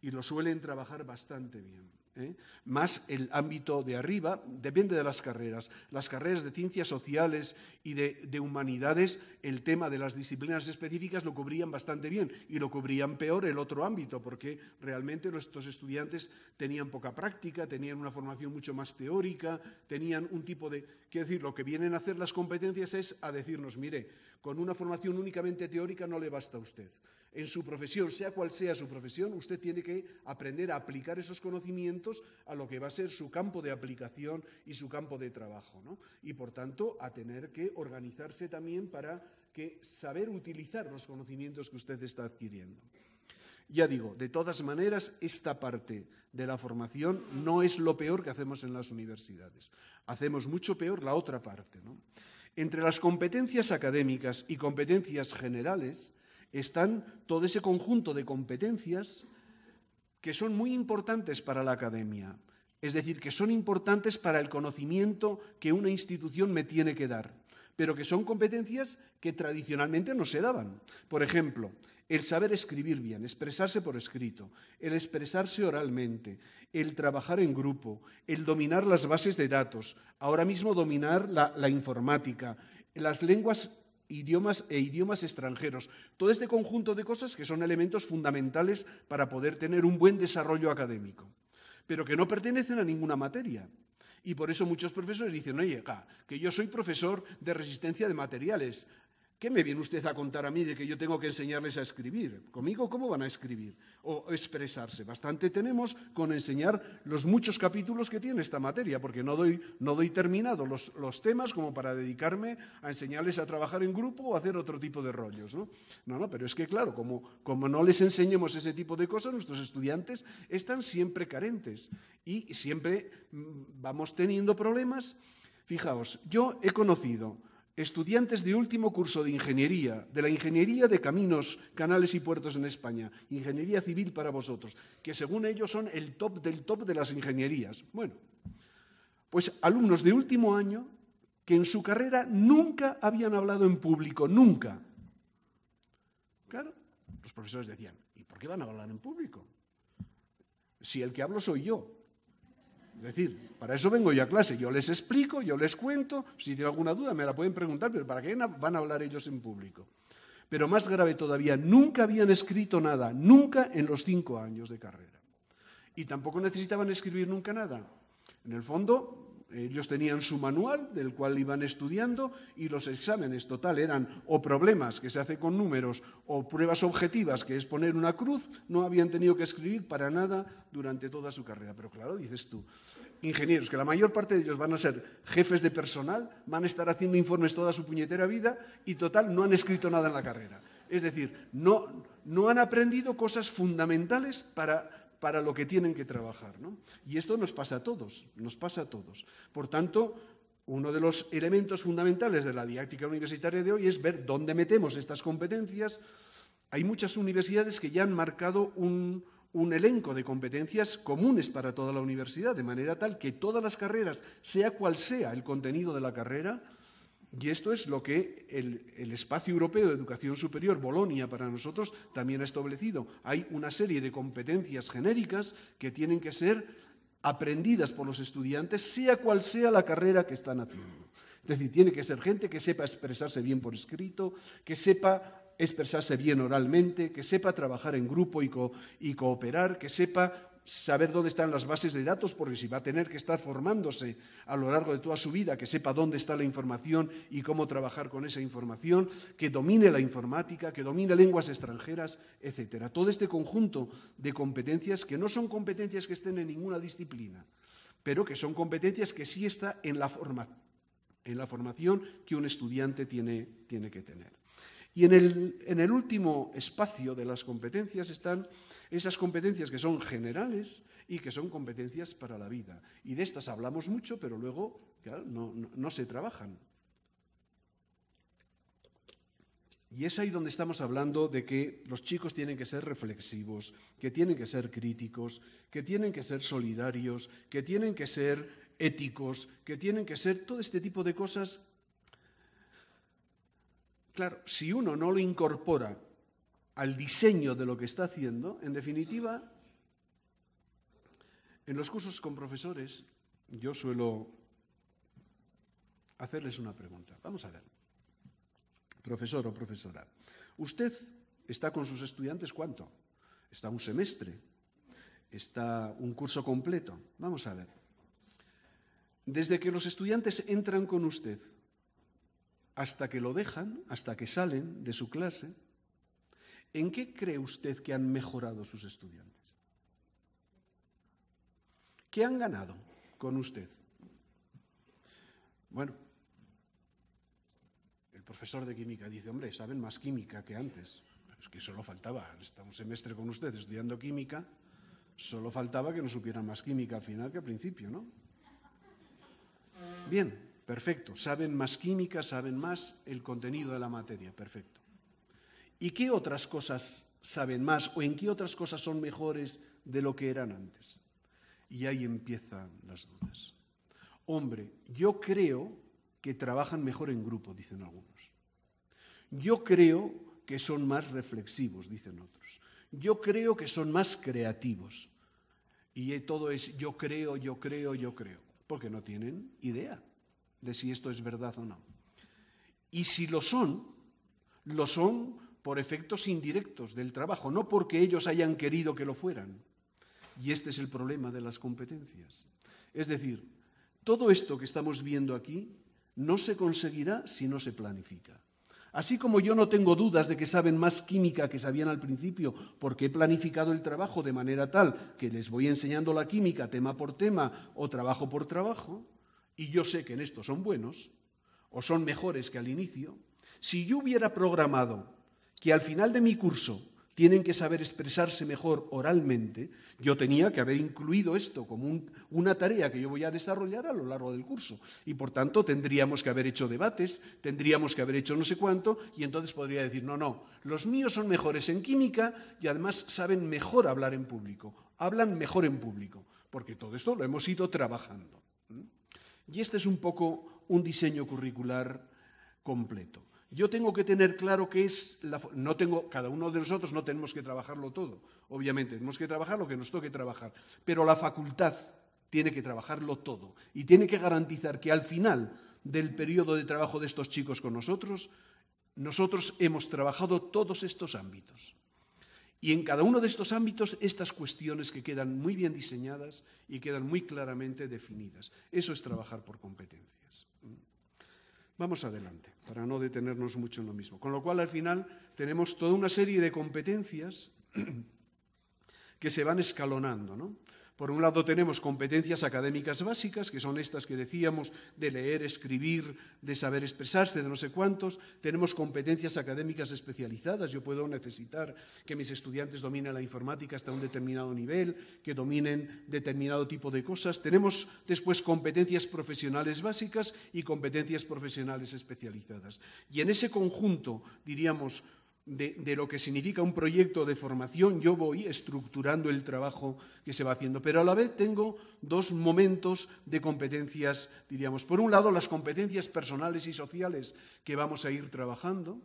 [SPEAKER 2] y lo suelen trabajar bastante bien. ¿eh? más el ámbito de arriba, depende de las carreras. Las carreras de ciencias sociales y de, de, humanidades, el tema de las disciplinas específicas lo cubrían bastante bien y lo cubrían peor el otro ámbito, porque realmente nuestros estudiantes tenían poca práctica, tenían una formación mucho más teórica, tenían un tipo de... Quiero decir, lo que vienen a hacer las competencias es a decirnos, mire, con una formación únicamente teórica no le basta a usted en su profesión, sea cual sea su profesión, usted tiene que aprender a aplicar esos conocimientos a lo que va a ser su campo de aplicación y su campo de trabajo. Y por tanto, a tener que organizarse también para que saber utilizar los conocimientos que usted está adquiriendo. Ya digo, de todas maneras, esta parte de la formación no es lo peor que hacemos en las universidades. Hacemos mucho peor la otra parte. Entre las competencias académicas y competencias generales, están todo ese conjunto de competencias que son muy importantes para la academia, es decir, que son importantes para el conocimiento que una institución me tiene que dar, pero que son competencias que tradicionalmente no se daban. Por ejemplo, el saber escribir bien, expresarse por escrito, el expresarse oralmente, el trabajar en grupo, el dominar las bases de datos, ahora mismo dominar la, informática, las lenguas idiomas e idiomas extranjeros. Todo este conjunto de cosas que son elementos fundamentales para poder tener un buen desarrollo académico, pero que no pertenecen a ninguna materia. Y por eso muchos profesores dicen, oye, que yo soy profesor de resistencia de materiales. ¿Qué me viene usted a contar a mí de que yo tengo que enseñarles a escribir? ¿Conmigo cómo van a escribir o expresarse? Bastante tenemos con enseñar los muchos capítulos que tiene esta materia, porque no doy, no terminado los, temas como para dedicarme a enseñarles a trabajar en grupo o hacer otro tipo de rollos. No, no, no pero es que claro, como, como no les enseñemos ese tipo de cosas, nuestros estudiantes están siempre carentes y siempre mm, vamos teniendo problemas. Fijaos, yo he conocido estudiantes de último curso de ingeniería, de la ingeniería de caminos, canales y puertos en España, ingeniería civil para vosotros, que según ellos son el top del top de las ingenierías. Bueno, pues alumnos de último año que en su carrera nunca habían hablado en público, nunca. Claro, los profesores decían, ¿y por qué van a hablar en público? Si el que hablo soy yo. Es decir, para eso vengo yo a clase, yo les explico, yo les cuento, si tienen alguna duda me la pueden preguntar, pero ¿para qué van a hablar ellos en público? Pero más grave todavía, nunca habían escrito nada, nunca en los cinco años de carrera. Y tampoco necesitaban escribir nunca nada. En el fondo, ellos tenían su manual del cual iban estudiando y los exámenes total eran o problemas que se hace con números o pruebas objetivas que es poner una cruz, no habían tenido que escribir para nada durante toda su carrera. Pero claro, dices tú, ingenieros, que la mayor parte de ellos van a ser jefes de personal, van a estar haciendo informes toda su puñetera vida y total no han escrito nada en la carrera. Es decir, no, no han aprendido cosas fundamentales para para lo que tienen que trabajar. Y esto nos pasa a todos, nos pasa a todos. Por tanto, uno de los elementos fundamentales de la didáctica universitaria de hoy es ver dónde metemos estas competencias. Hay muchas universidades que ya han marcado un elenco de competencias comunes para toda la universidad, de manera tal que todas las carreras, sea cual sea el contenido de la carrera, y esto es lo que el, espacio europeo de educación superior, Bolonia, para nosotros también ha establecido. Hay una serie de competencias genéricas que tienen que ser aprendidas por los estudiantes, sea cual sea la carrera que están haciendo. Es decir, tiene que ser gente que sepa expresarse bien por escrito, que sepa expresarse bien oralmente, que sepa trabajar en grupo y cooperar, que sepa saber dónde están las bases de datos, porque si va a tener que estar formándose a lo largo de toda su vida, que sepa dónde está la información y cómo trabajar con esa información, que domine la informática, que domine lenguas extranjeras, etcétera. Todo este conjunto de competencias que no son competencias que estén en ninguna disciplina, pero que son competencias que sí están en la, formación que un estudiante tiene, tiene que tener. Y en el último espacio de las competencias están esas competencias que son generales y que son competencias para la vida. Y de estas hablamos mucho, pero luego no se trabajan. Y es ahí donde estamos hablando de que los chicos tienen que ser reflexivos, que tienen que ser críticos, que tienen que ser solidarios, que tienen que ser éticos, que tienen que ser todo este tipo de cosas. Claro, si uno no lo incorpora al diseño de lo que está haciendo, en definitiva, en los cursos con profesores yo suelo hacerles una pregunta. Vamos a ver, profesor o profesora, ¿usted está con sus estudiantes cuánto? ¿Está un semestre? ¿Está un curso completo? Vamos a ver. Desde que los estudiantes entran con usted hasta que lo dejan, hasta que salen de su clase, ¿En qué cree usted que han mejorado sus estudiantes? ¿Qué han ganado con usted? Bueno, el profesor de química dice, hombre, saben más química que antes. Es que solo faltaba, estado un semestre con usted estudiando química, solo faltaba que no supieran más química al final que al principio, ¿no? Bien, perfecto, saben más química, saben más el contenido de la materia, perfecto. ¿Y qué otras cosas saben más o en qué otras cosas son mejores de lo que eran antes? Y ahí empiezan las dudas. Hombre, yo creo que trabajan mejor en grupo, dicen algunos. Yo creo que son más reflexivos, dicen otros. Yo creo que son más creativos. Y todo es yo creo, yo creo, yo creo, porque no tienen idea de si esto es verdad o no. Y si lo son, lo son por efectos indirectos del trabajo, no porque ellos hayan querido que lo fueran. Y este es el problema de las competencias. Es decir, todo esto que estamos viendo aquí no se conseguirá si no se planifica. Así como yo no tengo dudas de que saben más química que sabían al principio, porque he planificado el trabajo de manera tal que les voy enseñando la química tema por tema o trabajo por trabajo, y yo sé que en esto son buenos o son mejores que al inicio, si yo hubiera programado que al final de mi curso tienen que saber expresarse mejor oralmente, yo tenía que haber incluido esto como una tarea que yo voy a desarrollar a lo largo del curso. Y por tanto tendríamos que haber hecho debates, tendríamos que haber hecho no sé cuánto, y entonces podría decir, no, no, los míos son mejores en química y además saben mejor hablar en público, hablan mejor en público, porque todo esto lo hemos ido trabajando. ¿Mm? Y este es un poco un diseño curricular completo. Yo tengo que tener claro que es no tengo cada uno de nosotros no tenemos que trabajarlo todo, obviamente, tenemos que trabajar lo que nos toque trabajar, pero la facultad tiene que trabajarlo todo y tiene que garantizar que al final del periodo de trabajo de estos chicos con nosotros, nosotros hemos trabajado todos estos ámbitos. Y en cada uno de estos ámbitos, estas cuestiones que quedan muy bien diseñadas y quedan muy claramente definidas. Eso es trabajar por competencia. Vamos adelante, para no detenernos mucho en lo mismo. Con lo cual, al final, tenemos toda una serie de competencias (clears throat) que se van escalonando. ¿no? Por un lado tenemos competencias académicas básicas, que son estas que decíamos de leer, escribir, de saber expresarse, de no sé cuántos. Tenemos competencias académicas especializadas. Yo puedo necesitar que mis estudiantes dominen la informática hasta un determinado nivel, que dominen determinado tipo de cosas. Tenemos después competencias profesionales básicas y competencias profesionales especializadas. Y en ese conjunto, diríamos, de, lo que significa un proyecto de formación, yo voy estructurando el trabajo que se va haciendo, pero a la vez tengo dos momentos de competencias, diríamos, por un lado las competencias personales y sociales que vamos a ir trabajando,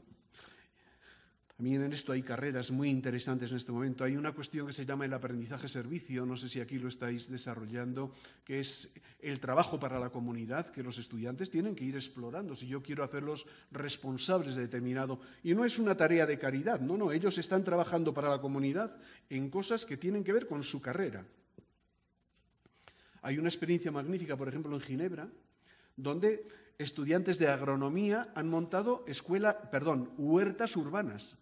[SPEAKER 2] también en esto hay carreras muy interesantes en este momento. Hay una cuestión que se llama el aprendizaje servicio, no sé si aquí lo estáis desarrollando, que es el trabajo para la comunidad que los estudiantes tienen que ir explorando. Si yo quiero hacerlos responsables de determinado. Y no es una tarea de caridad, no, no, ellos están trabajando para la comunidad en cosas que tienen que ver con su carrera. Hay una experiencia magnífica, por ejemplo, en Ginebra, donde estudiantes de agronomía han montado escuela, perdón, huertas urbanas.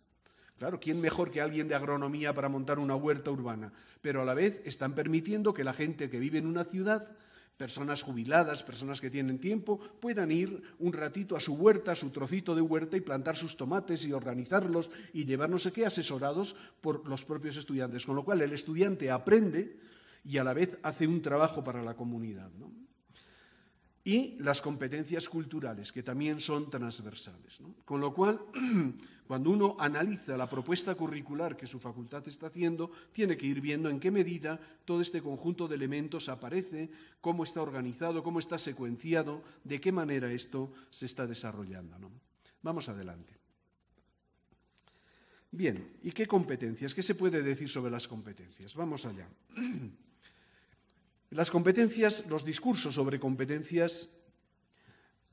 [SPEAKER 2] Claro, ¿quién mejor que alguien de agronomía para montar una huerta urbana? Pero a la vez están permitiendo que la gente que vive en una ciudad, personas jubiladas, personas que tienen tiempo, puedan ir un ratito a su huerta, a su trocito de huerta y plantar sus tomates y organizarlos y llevar no sé qué asesorados por los propios estudiantes. Con lo cual el estudiante aprende y a la vez hace un trabajo para la comunidad y las competencias culturales, que también son transversales. Con lo cual, (clears throat) cuando uno analiza la propuesta curricular que su facultad está haciendo, tiene que ir viendo en qué medida todo este conjunto de elementos aparece, cómo está organizado, cómo está secuenciado, de qué manera esto se está desarrollando. Vamos adelante. Bien, ¿y qué competencias? ¿Qué se puede decir sobre las competencias? Vamos allá. (clears throat) Las competencias, los discursos sobre competencias,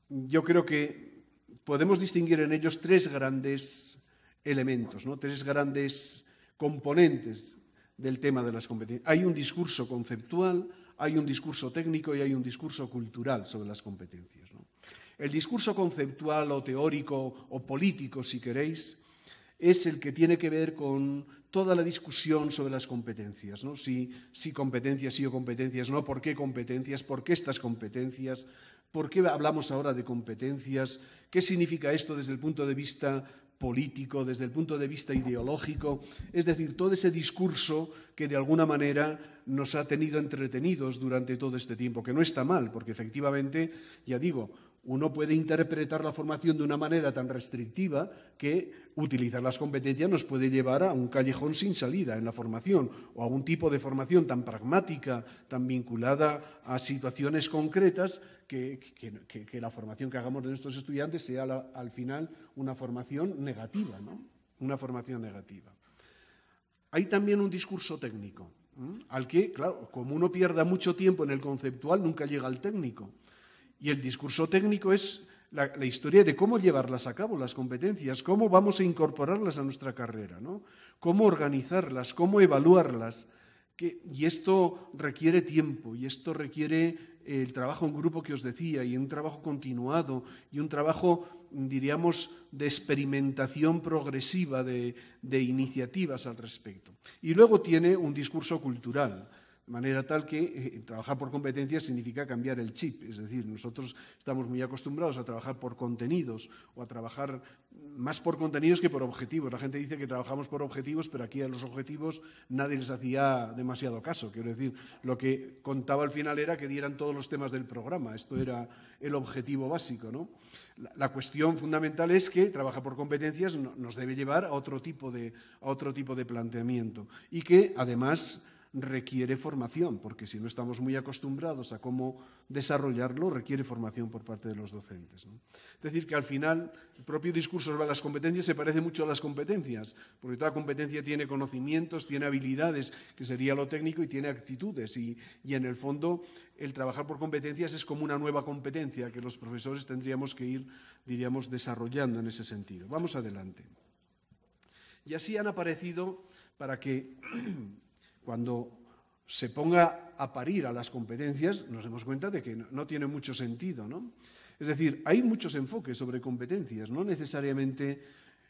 [SPEAKER 2] yo creo que podemos distinguir en ellos tres grandes elementos, ¿no? tres grandes componentes del tema de las competencias. Hay un discurso conceptual, hay un discurso técnico y hay un discurso cultural sobre las competencias. El discurso conceptual o teórico o político, si queréis, es el que tiene que ver con toda la discusión sobre las competencias, ¿no? Si, si competencias sí o competencias no, por qué competencias, por qué estas competencias, por qué hablamos ahora de competencias, qué significa esto desde el punto de vista político, desde el punto de vista ideológico, es decir, todo ese discurso que de alguna manera nos ha tenido entretenidos durante todo este tiempo, que no está mal, porque efectivamente, ya digo, uno puede interpretar la formación de una manera tan restrictiva que utilizar las competencias nos puede llevar a un callejón sin salida en la formación o a un tipo de formación tan pragmática, tan vinculada a situaciones concretas, que, la formación que hagamos de nuestros estudiantes sea al final una formación negativa, ¿no? Una formación negativa. Hay también un discurso técnico, al que, claro, como uno pierda mucho tiempo en el conceptual, nunca llega al técnico. Y el discurso técnico es la, historia de cómo llevarlas a cabo, las competencias, cómo vamos a incorporarlas a nuestra carrera, cómo organizarlas, cómo evaluarlas. y esto requiere tiempo, y esto requiere eh, el trabajo en grupo que os decía, y un trabajo continuado, y un trabajo, diríamos, de experimentación progresiva de iniciativas al respecto. Y luego tiene un discurso cultural manera tal que eh, trabajar por competencias significa cambiar el chip. Es decir, nosotros estamos muy acostumbrados a trabajar por contenidos o a trabajar más por contenidos que por objetivos. La gente dice que trabajamos por objetivos, pero aquí a los objetivos nadie les hacía demasiado caso. Quiero decir, lo que contaba al final era que dieran todos los temas del programa. Esto era el objetivo básico. La, cuestión fundamental es que trabajar por competencias nos debe llevar a otro tipo de, a otro tipo de planteamiento y que además requiere formación, porque si no estamos muy acostumbrados a cómo desarrollarlo, requiere formación por parte de los docentes. Es decir, que al final el propio discurso sobre las competencias se parece mucho a las competencias, porque toda competencia tiene conocimientos, tiene habilidades, que sería lo técnico, y tiene actitudes. Y, y en el fondo, el trabajar por competencias es como una nueva competencia que los profesores tendríamos que ir, diríamos, desarrollando en ese sentido. Vamos adelante. Y así han aparecido para que (clears throat) cuando se ponga a parir a las competencias, nos damos cuenta de que no tiene mucho sentido. Es decir, hay muchos enfoques sobre competencias, no necesariamente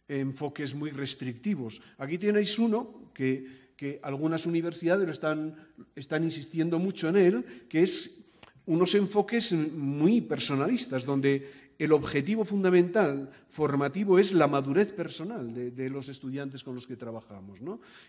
[SPEAKER 2] enfoques muy restrictivos. Aquí tenéis uno que, algunas universidades lo están, están insistiendo mucho en él, que es unos enfoques muy personalistas, donde el objetivo fundamental formativo es la madurez personal de, los estudiantes con los que trabajamos.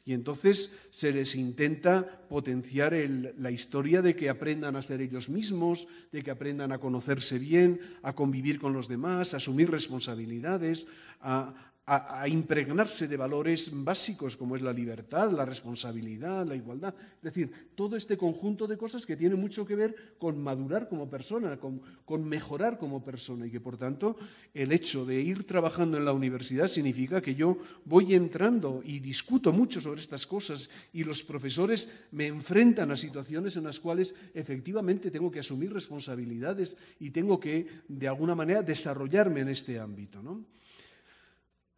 [SPEAKER 2] Y entonces se les intenta potenciar la historia de que aprendan a ser ellos mismos, de que aprendan a conocerse bien, a convivir con los demás, a asumir responsabilidades, a, a, impregnarse de valores básicos como es la libertad, la responsabilidad, la igualdad. Es decir, todo este conjunto de cosas que tiene mucho que ver con madurar como persona, con, con mejorar como persona y que por tanto el hecho de ir trabajando en la universidad significa que yo voy entrando y discuto mucho sobre estas cosas y los profesores me enfrentan a situaciones en las cuales efectivamente tengo que asumir responsabilidades y tengo que de alguna manera desarrollarme en este ámbito. ¿no?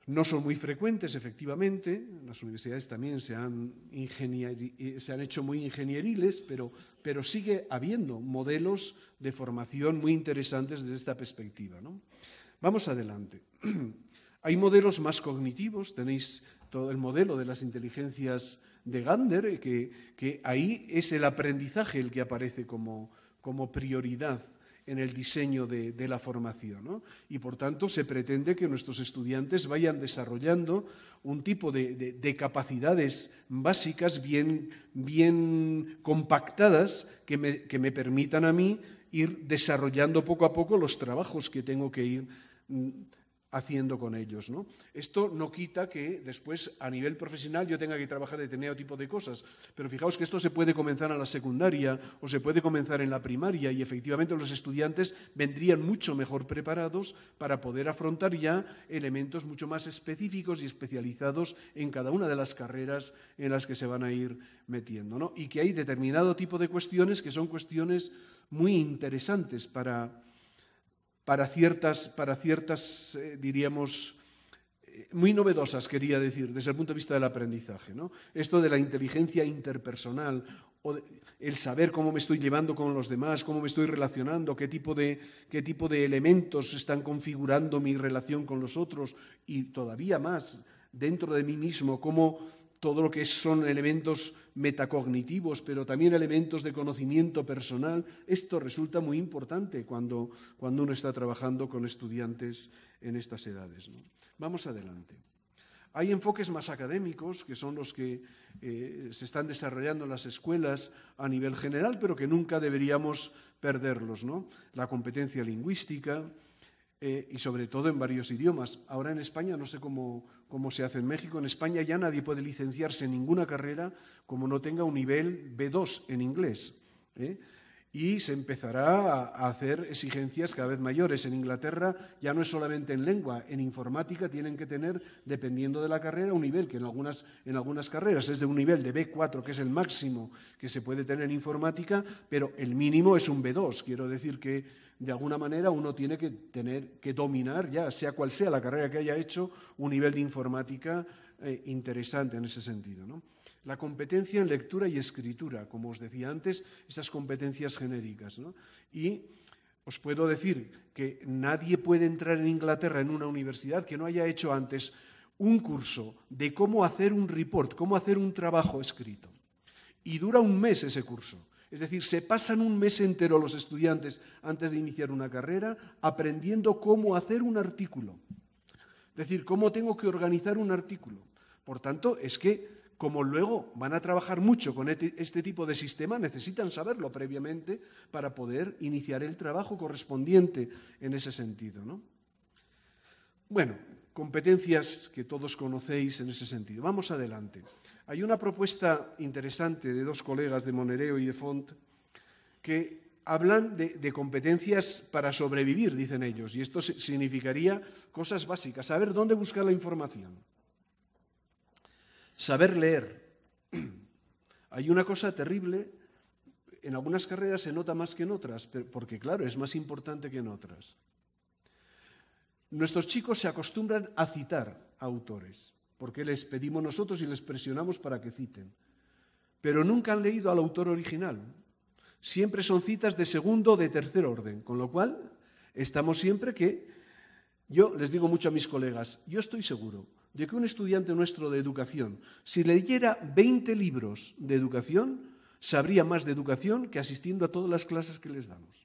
[SPEAKER 2] No son muy frecuentes, efectivamente. Las universidades también se han, eh, se han hecho muy ingenieriles, pero, pero, sigue habiendo modelos de formación muy interesantes desde esta perspectiva. Vamos adelante. (clears throat) Hay modelos más cognitivos. Tenéis todo el modelo de las inteligencias de Gander, eh, que, que ahí es el aprendizaje el que aparece como, como prioridad en el diseño de, la formación. Y por tanto se pretende que nuestros estudiantes vayan desarrollando un tipo de, capacidades básicas bien, bien compactadas que me, que me permitan a mí ir desarrollando poco a poco los trabajos que tengo que ir mm, haciendo con ellos. ¿no? Esto no quita que después a nivel profesional yo tenga que trabajar determinado tipo de cosas, pero fijaos que esto se puede comenzar a la secundaria o se puede comenzar en la primaria y efectivamente los estudiantes vendrían mucho mejor preparados para poder afrontar ya elementos mucho más específicos y especializados en cada una de las carreras en las que se van a ir metiendo. ¿no? Y que hay determinado tipo de cuestiones que son cuestiones muy interesantes para para ciertas, para ciertas eh, diríamos, eh, muy novedosas, quería decir, desde el punto de vista del aprendizaje. ¿no? Esto de la inteligencia interpersonal, o el saber cómo me estoy llevando con los demás, cómo me estoy relacionando, qué tipo, de, qué tipo de elementos están configurando mi relación con los otros y todavía más dentro de mí mismo, cómo todo lo que son elementos metacognitivos, pero también elementos de conocimiento personal. Esto resulta muy importante cuando, uno está trabajando con estudiantes en estas edades. Vamos adelante. Hay enfoques más académicos, que son los que eh, se están desarrollando en las escuelas a nivel general, pero que nunca deberíamos perderlos. La competencia lingüística, eh, y sobre todo en varios idiomas. Ahora en España, no sé cómo, se hace en México, en España ya nadie puede licenciarse en ninguna carrera como no tenga un nivel B2 en inglés. ¿eh? Y se empezará a hacer exigencias cada vez mayores. En Inglaterra ya no es solamente en lengua, en informática tienen que tener, dependiendo de la carrera, un nivel que en algunas, en algunas carreras es de un nivel de B4, que es el máximo que se puede tener en informática, pero el mínimo es un B2. Quiero decir que de alguna manera uno tiene que tener que dominar ya, sea cual sea la carrera que haya hecho, un nivel de informática eh, interesante en ese sentido. La competencia en lectura y escritura, como os decía antes, esas competencias genéricas. Y os puedo decir que nadie puede entrar en Inglaterra en una universidad que no haya hecho antes un curso de cómo hacer un report, cómo hacer un trabajo escrito. Y dura un mes ese curso. Es decir, se pasan un mes entero los estudiantes antes de iniciar una carrera aprendiendo cómo hacer un artículo. Es decir, cómo tengo que organizar un artículo. Por tanto, es que como luego van a trabajar mucho con este, este tipo de sistema, necesitan saberlo previamente para poder iniciar el trabajo correspondiente en ese sentido. ¿no? Bueno, competencias que todos conocéis en ese sentido. Vamos adelante. Hay una propuesta interesante de dos colegas de Monereo y de Font que hablan de, competencias para sobrevivir, dicen ellos, y esto significaría cosas básicas, saber dónde buscar la información, saber leer. (clears throat) Hay una cosa terrible, en algunas carreras se nota más que en otras, porque claro, es más importante que en otras. Nuestros chicos se acostumbran a citar autores porque les pedimos nosotros y les presionamos para que citen. Pero nunca han leído al autor original. Siempre son citas de segundo o de tercer orden, con lo cual estamos siempre que, yo les digo mucho a mis colegas, yo estoy seguro de que un estudiante nuestro de educación, si leyera 20 libros de educación, sabría más de educación que asistiendo a todas las clases que les damos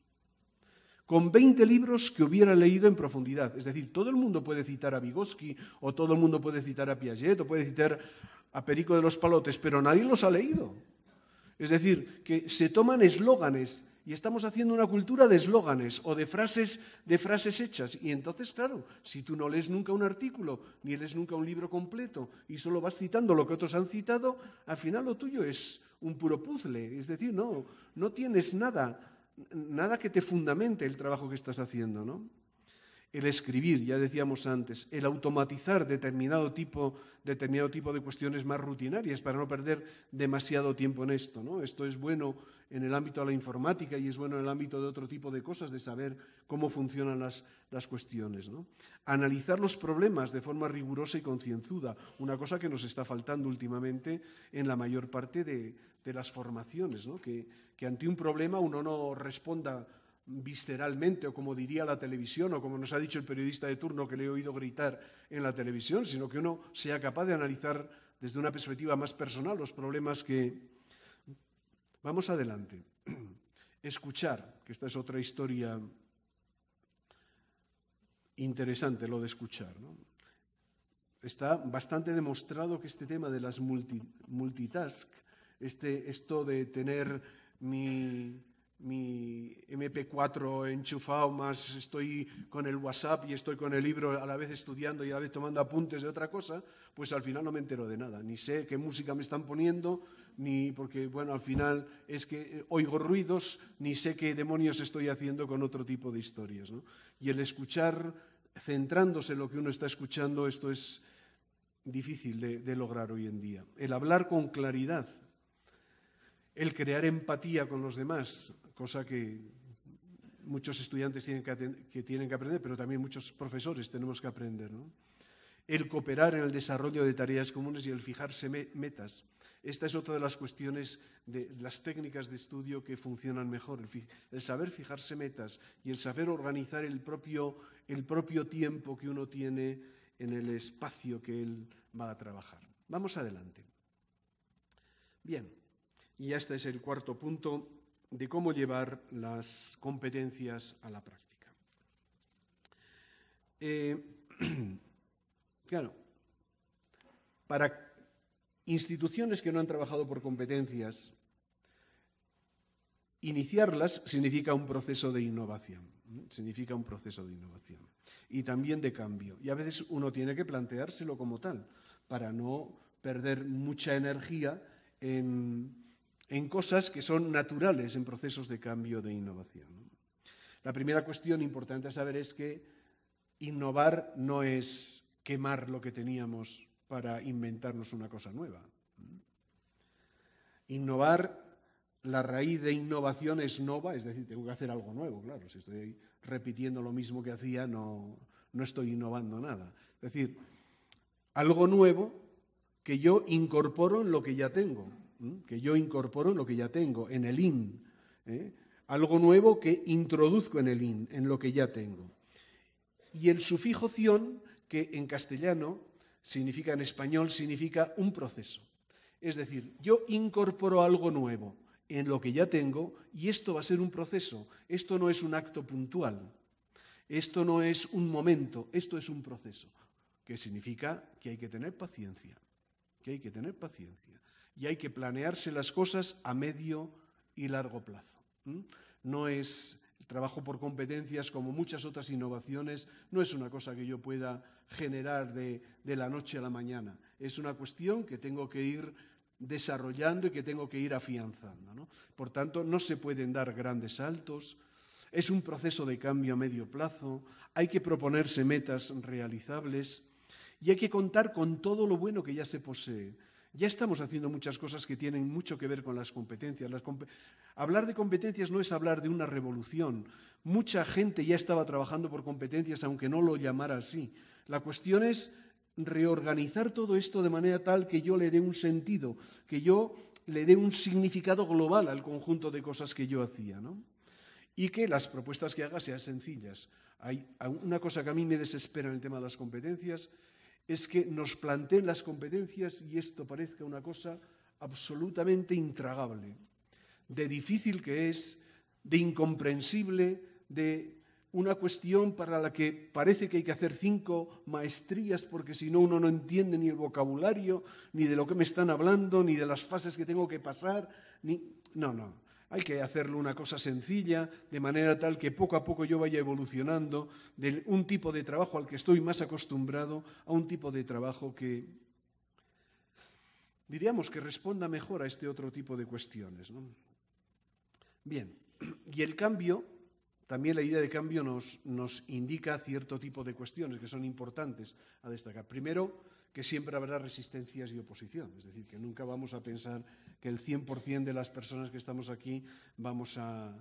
[SPEAKER 2] con 20 libros que hubiera leído en profundidad. Es decir, todo el mundo puede citar a Vygotsky, o todo el mundo puede citar a Piaget, o puede citar a Perico de los Palotes, pero nadie los ha leído. Es decir, que se toman eslóganes y estamos haciendo una cultura de eslóganes o de frases, de frases hechas. Y entonces, claro, si tú no lees nunca un artículo, ni lees nunca un libro completo, y solo vas citando lo que otros han citado, al final lo tuyo es un puro puzzle. Es decir, no, no tienes nada nada que te fundamente el trabajo que estás haciendo, ¿no? El escribir, ya decíamos antes, el automatizar determinado tipo, determinado tipo de cuestiones más rutinarias para no perder demasiado tiempo en esto. ¿no? Esto es bueno en el ámbito de la informática y es bueno en el ámbito de otro tipo de cosas, de saber cómo funcionan las, cuestiones. ¿no? Analizar los problemas de forma rigurosa y concienzuda, una cosa que nos está faltando últimamente en la mayor parte de, de las formaciones, ¿no? que, que ante un problema uno no responda visceralmente o como diría la televisión o como nos ha dicho el periodista de turno que le he oído gritar en la televisión, sino que uno sea capaz de analizar desde una perspectiva más personal los problemas que... Vamos adelante. (clears throat) Escuchar, que esta es otra historia interesante, lo de escuchar. Está bastante demostrado que este tema de las multitask, este, esto de tener mi, MP4 enchufado, más estoy con el WhatsApp y estoy con el libro a la vez estudiando y a la vez tomando apuntes de otra cosa, pues al final no me entero de nada, ni sé qué música me están poniendo, ni porque, bueno, al final es que eh, oigo ruidos, ni sé qué demonios estoy haciendo con otro tipo de historias. Y el escuchar, centrándose en lo que uno está escuchando, esto es difícil de lograr hoy en día. El hablar con claridad el crear empatía con los demás, cosa que muchos estudiantes tienen que, tienen que aprender, pero también muchos profesores tenemos que aprender. El cooperar en el desarrollo de tareas comunes y el fijarse metas. Esta es otra de las cuestiones de las técnicas de estudio que funcionan mejor, el, saber fijarse metas y el saber organizar propio, el propio tiempo que uno tiene en el espacio que él va a trabajar. Vamos adelante. Bien. Y este es el cuarto punto de cómo llevar las competencias a la práctica. Eh, (clears throat) claro, para instituciones que no han trabajado por competencias, iniciarlas significa un proceso de innovación, significa un proceso de innovación y también de cambio. Y a veces uno tiene que planteárselo como tal, para no perder mucha energía en en cosas que son naturales en procesos de cambio de innovación. La primera cuestión importante a saber es que innovar no es quemar lo que teníamos para inventarnos una cosa nueva. Innovar, la raíz de innovación es nova, es decir, tengo que hacer algo nuevo, claro, si estoy repitiendo lo mismo que hacía, no, no estoy innovando nada. Es decir, algo nuevo que yo incorporo en lo que ya tengo que yo incorporo en lo que ya tengo, en el in. ¿eh? Algo nuevo que introduzco en el in, en lo que ya tengo. Y el sufijo ción, que en castellano significa, en español significa un proceso. Es decir, yo incorporo algo nuevo en lo que ya tengo y esto va a ser un proceso. Esto no es un acto puntual. Esto no es un momento, esto es un proceso, que significa que hay que tener paciencia, que hay que tener paciencia y hay que planearse las cosas a medio y largo plazo. No es el trabajo por competencias como muchas otras innovaciones, no es una cosa que yo pueda generar de, la noche a la mañana. Es una cuestión que tengo que ir desarrollando y que tengo que ir afianzando. ¿no? Por tanto, no se pueden dar grandes saltos, es un proceso de cambio a medio plazo, hay que proponerse metas realizables y hay que contar con todo lo bueno que ya se posee. Ya estamos haciendo muchas cosas que tienen mucho que ver con las competencias. hablar de competencias no es hablar de una revolución. Mucha gente ya estaba trabajando por competencias, aunque no lo llamara así. La cuestión es reorganizar todo esto de manera tal que yo le dé un sentido, que yo le dé un significado global al conjunto de cosas que yo hacía, ¿no? Y que las propuestas que haga sean sencillas. Hay una cosa que a mí me desespera en el tema de las competencias es que nos planteen las competencias y esto parezca una cosa absolutamente intragable, de difícil que es, de incomprensible, de una cuestión para la que parece que hay que hacer cinco maestrías porque si no uno no entiende ni el vocabulario, ni de lo que me están hablando, ni de las fases que tengo que pasar, ni... No, no. Hay que hacerlo una cosa sencilla, de manera tal que poco a poco yo vaya evolucionando de un tipo de trabajo al que estoy más acostumbrado a un tipo de trabajo que diríamos que responda mejor a este otro tipo de cuestiones. Bien, y el cambio, también la idea de cambio nos, nos indica cierto tipo de cuestiones que son importantes a destacar. Primero, que siempre habrá resistencias y oposición, es decir, que nunca vamos a pensar que el 100% de las personas que estamos aquí vamos a,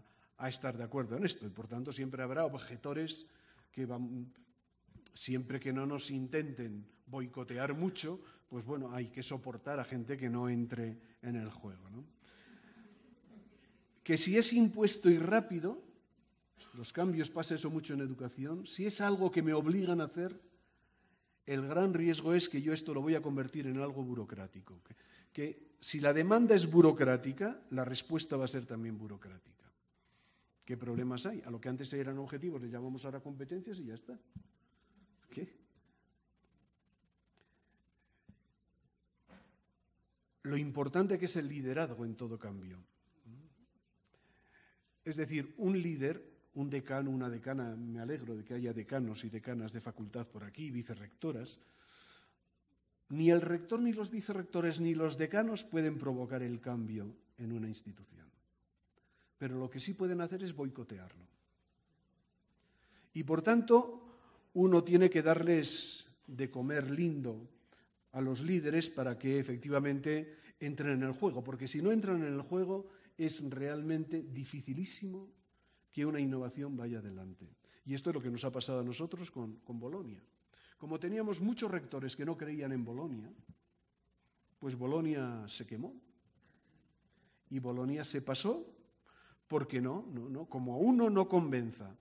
[SPEAKER 2] estar de acuerdo en esto. Y por tanto, siempre habrá objetores que siempre que no nos intenten boicotear mucho, pues bueno, hay que soportar a gente que no entre en el juego. Que si es impuesto y rápido, los cambios, pasan eso mucho en educación, si es algo que me obligan a hacer, el gran riesgo es que yo esto lo voy a convertir en algo burocrático que si la demanda es burocrática, la respuesta va a ser también burocrática. ¿Qué problemas hay? A lo que antes eran objetivos le llamamos ahora competencias y ya está. ¿Qué? Lo importante que es el liderazgo en todo cambio. Es decir, un líder, un decano, una decana, me alegro de que haya decanos y decanas de facultad por aquí, vicerrectoras, ni el rector, ni los vicerrectores, ni los decanos pueden provocar el cambio en una institución. Pero lo que sí pueden hacer es boicotearlo. Y por tanto, uno tiene que darles de comer lindo a los líderes para que efectivamente entren en el juego, porque si no entran en el juego es realmente dificilísimo que una innovación vaya adelante. Y esto es lo que nos ha pasado a nosotros con Bolonia como teníamos muchos rectores que no creían en Bolonia, pues Bolonia se quemó. Y Bolonia se pasó, porque no, no, no, como a uno no convenza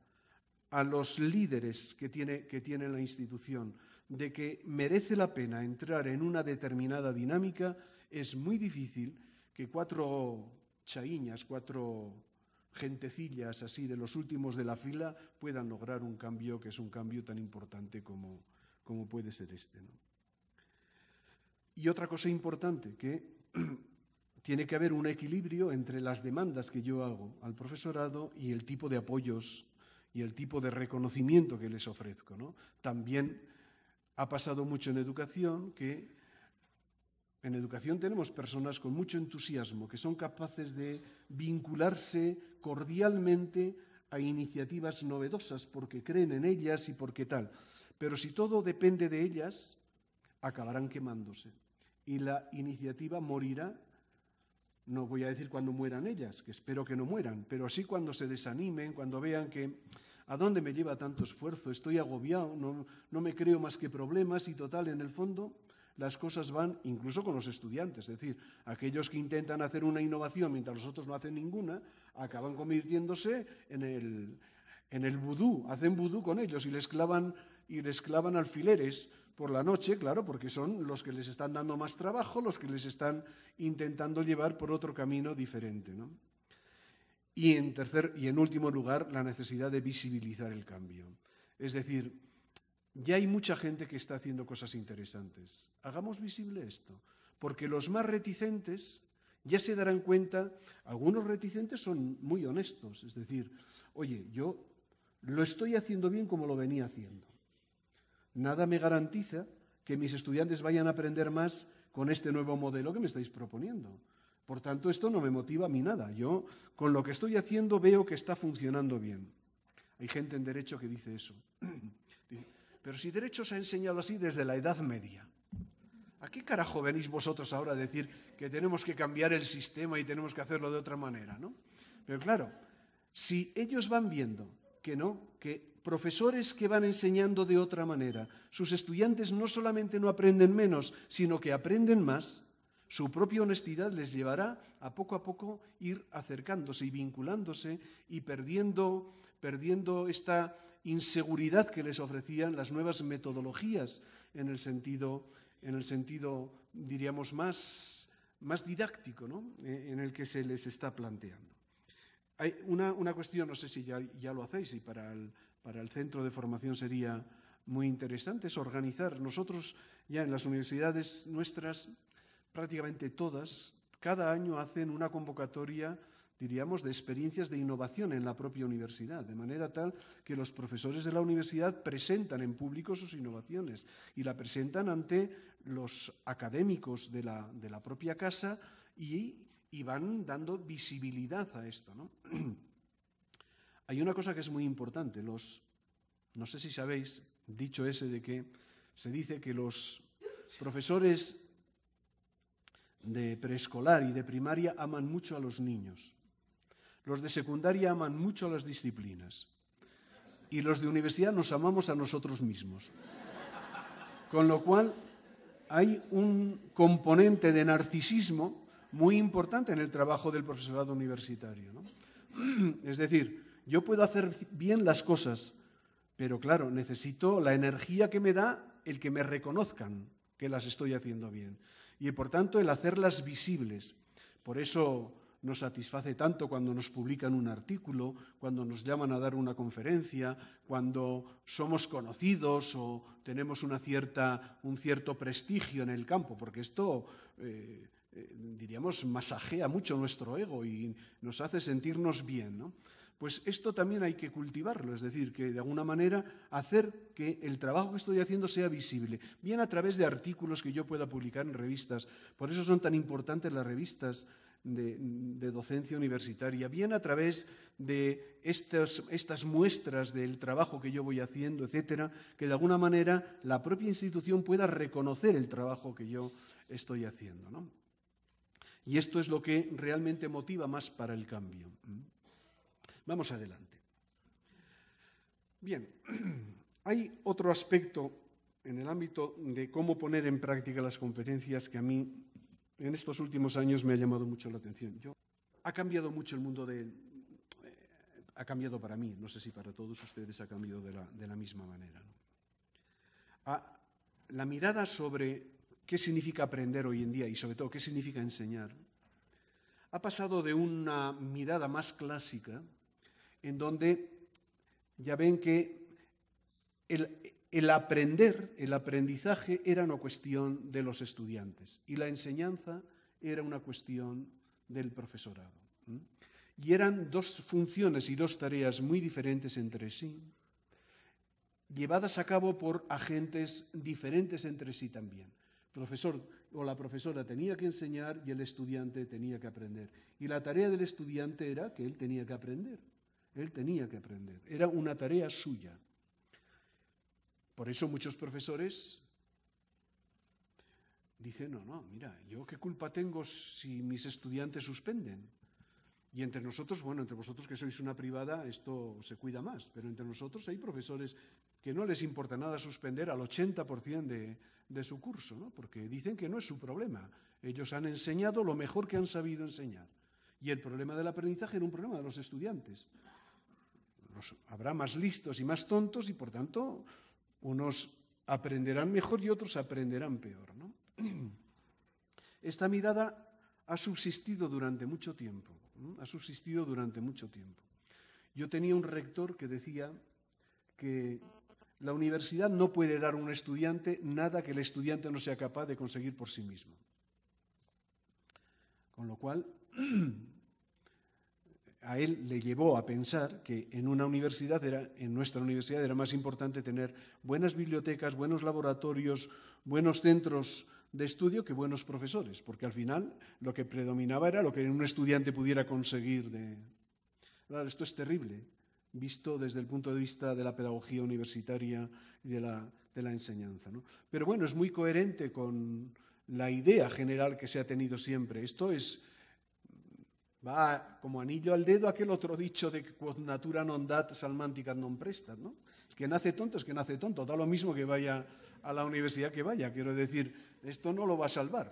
[SPEAKER 2] a los líderes que tiene, que tiene la institución de que merece la pena entrar en una determinada dinámica, es muy difícil que cuatro chaiñas, cuatro gentecillas así de los últimos de la fila puedan lograr un cambio que es un cambio tan importante como, como puede ser este. ¿no? Y otra cosa importante, que (clears throat) tiene que haber un equilibrio entre las demandas que yo hago al profesorado y el tipo de apoyos y el tipo de reconocimiento que les ofrezco. También ha pasado mucho en educación que en educación tenemos personas con mucho entusiasmo que son capaces de vincularse cordialmente a iniciativas novedosas porque creen en ellas y porque tal. Pero si todo depende de ellas, acabarán quemándose y la iniciativa morirá. No voy a decir cuando mueran ellas, que espero que no mueran, pero así, cuando se desanimen, cuando vean que a dónde me lleva tanto esfuerzo, estoy agobiado, no, me creo más que problemas y total, en el fondo, las cosas van incluso con los estudiantes, es decir, aquellos que intentan hacer una innovación mientras los otros no hacen ninguna, acaban convirtiéndose en el, en el vudú, hacen vudú con ellos y les clavan y les clavan alfileres por la noche, claro, porque son los que les están dando más trabajo, los que les están intentando llevar por otro camino diferente. ¿no? Y en tercer y en último lugar, la necesidad de visibilizar el cambio. Es decir, ya hay mucha gente que está haciendo cosas interesantes. Hagamos visible esto, porque los más reticentes ya se darán cuenta, algunos reticentes son muy honestos, es decir, oye, yo lo estoy haciendo bien como lo venía haciendo nada me garantiza que mis estudiantes vayan a aprender más con este nuevo modelo que me estáis proponiendo. Por tanto, esto no me motiva a mí nada. Yo, con lo que estoy haciendo, veo que está funcionando bien. Hay gente en derecho que dice eso. (clears throat) Pero si derecho se ha enseñado así desde la Edad Media, ¿a qué carajo venís vosotros ahora a decir que tenemos que cambiar el sistema y tenemos que hacerlo de otra manera? ¿no? Pero claro, si ellos van viendo que no, que profesores que van enseñando de otra manera. Sus estudiantes no solamente no aprenden menos, sino que aprenden más. Su propia honestidad les llevará a poco a poco ir acercándose y vinculándose y perdiendo, perdiendo esta inseguridad que les ofrecían las nuevas metodologías en el sentido, en el sentido diríamos, más, más didáctico e, en el que se les está planteando. Hay una, cuestión, no sé si ya, ya lo hacéis, y para el, para el centro de formación sería muy interesante, es organizar. Nosotros ya en las universidades nuestras, prácticamente todas, cada año hacen una convocatoria diríamos, de experiencias de innovación en la propia universidad, de manera tal que los profesores de la universidad presentan en público sus innovaciones y la presentan ante los académicos de la, de la propia casa y, y, van dando visibilidad a esto. ¿no? (clears throat) Hay una cosa que es muy importante. Los, no sé si sabéis, dicho ese de que se dice que los profesores de preescolar y de primaria aman mucho a los niños. Los de secundaria aman mucho a las disciplinas. Y los de universidad nos amamos a nosotros mismos. Con lo cual, hay un componente de narcisismo muy importante en el trabajo del profesorado universitario. (clears throat) Es decir, yo puedo hacer bien las cosas, pero claro, necesito la energía que me da el que me reconozcan que las estoy haciendo bien. Y por tanto, el hacerlas visibles. Por eso nos satisface tanto cuando nos publican un artículo, cuando nos llaman a dar una conferencia, cuando somos conocidos o tenemos una cierta, un cierto prestigio en el campo, porque esto, eh, eh, diríamos, masajea mucho nuestro ego y nos hace sentirnos bien. ¿no? pues esto también hay que cultivarlo, es decir, que de alguna manera hacer que el trabajo que estoy haciendo sea visible, bien a través de artículos que yo pueda publicar en revistas, por eso son tan importantes las revistas de, docencia universitaria, bien a través de estas, muestras del trabajo que yo voy haciendo, etcétera, que de alguna manera la propia institución pueda reconocer el trabajo que yo estoy haciendo. Y esto es lo que realmente motiva más para el cambio. Vamos adelante. Bien, (clears throat) hay otro aspecto en el ámbito de cómo poner en práctica las competencias que a mí en estos últimos años me ha llamado mucho la atención. Yo, ha cambiado mucho el mundo de... Eh, ha cambiado para mí, no sé si para todos ustedes ha cambiado de la, de la misma manera. A, la mirada sobre qué significa aprender hoy en día y sobre todo qué significa enseñar ha pasado de una mirada más clásica en donde ya ven que el, aprender, el aprendizaje era una cuestión de los estudiantes y la enseñanza era una cuestión del profesorado. Y eran dos funciones y dos tareas muy diferentes entre sí, llevadas a cabo por agentes diferentes entre sí también. El profesor o la profesora tenía que enseñar y el estudiante tenía que aprender. Y la tarea del estudiante era que él tenía que aprender. Él tenía que aprender. Era una tarea suya. Por eso muchos profesores dicen, no, no, mira, yo qué culpa tengo si mis estudiantes suspenden. Y entre nosotros, bueno, entre vosotros que sois una privada, esto se cuida más, pero entre nosotros hay profesores que no les importa nada suspender al 80% de, su curso, ¿no? porque dicen que no es su problema. Ellos han enseñado lo mejor que han sabido enseñar. Y el problema del aprendizaje era un problema de los estudiantes habrá más listos y más tontos y por tanto unos aprenderán mejor y otros aprenderán peor. (clears throat) Esta mirada ha subsistido durante mucho tiempo, ha subsistido durante mucho tiempo. Yo tenía un rector que decía que la universidad no puede dar a un estudiante nada que el estudiante no sea capaz de conseguir por sí mismo. Con lo cual, (clears throat) a él le llevó a pensar que en una universidad era, en nuestra universidad era más importante tener buenas bibliotecas, buenos laboratorios, buenos centros de estudio que buenos profesores, porque al final lo que predominaba era lo que un estudiante pudiera conseguir Claro, ah, esto es terrible, visto desde el punto de vista de la pedagogía universitaria y de la, enseñanza. Pero bueno, es muy coherente con la idea general que se ha tenido siempre. Esto es Va como anillo al dedo aquel otro dicho de que quod natura non dat salmántica non prestat, ¿no? que nace tonto es que nace tonto, da lo mismo que vaya a la universidad que vaya, quiero decir, esto no lo va a salvar.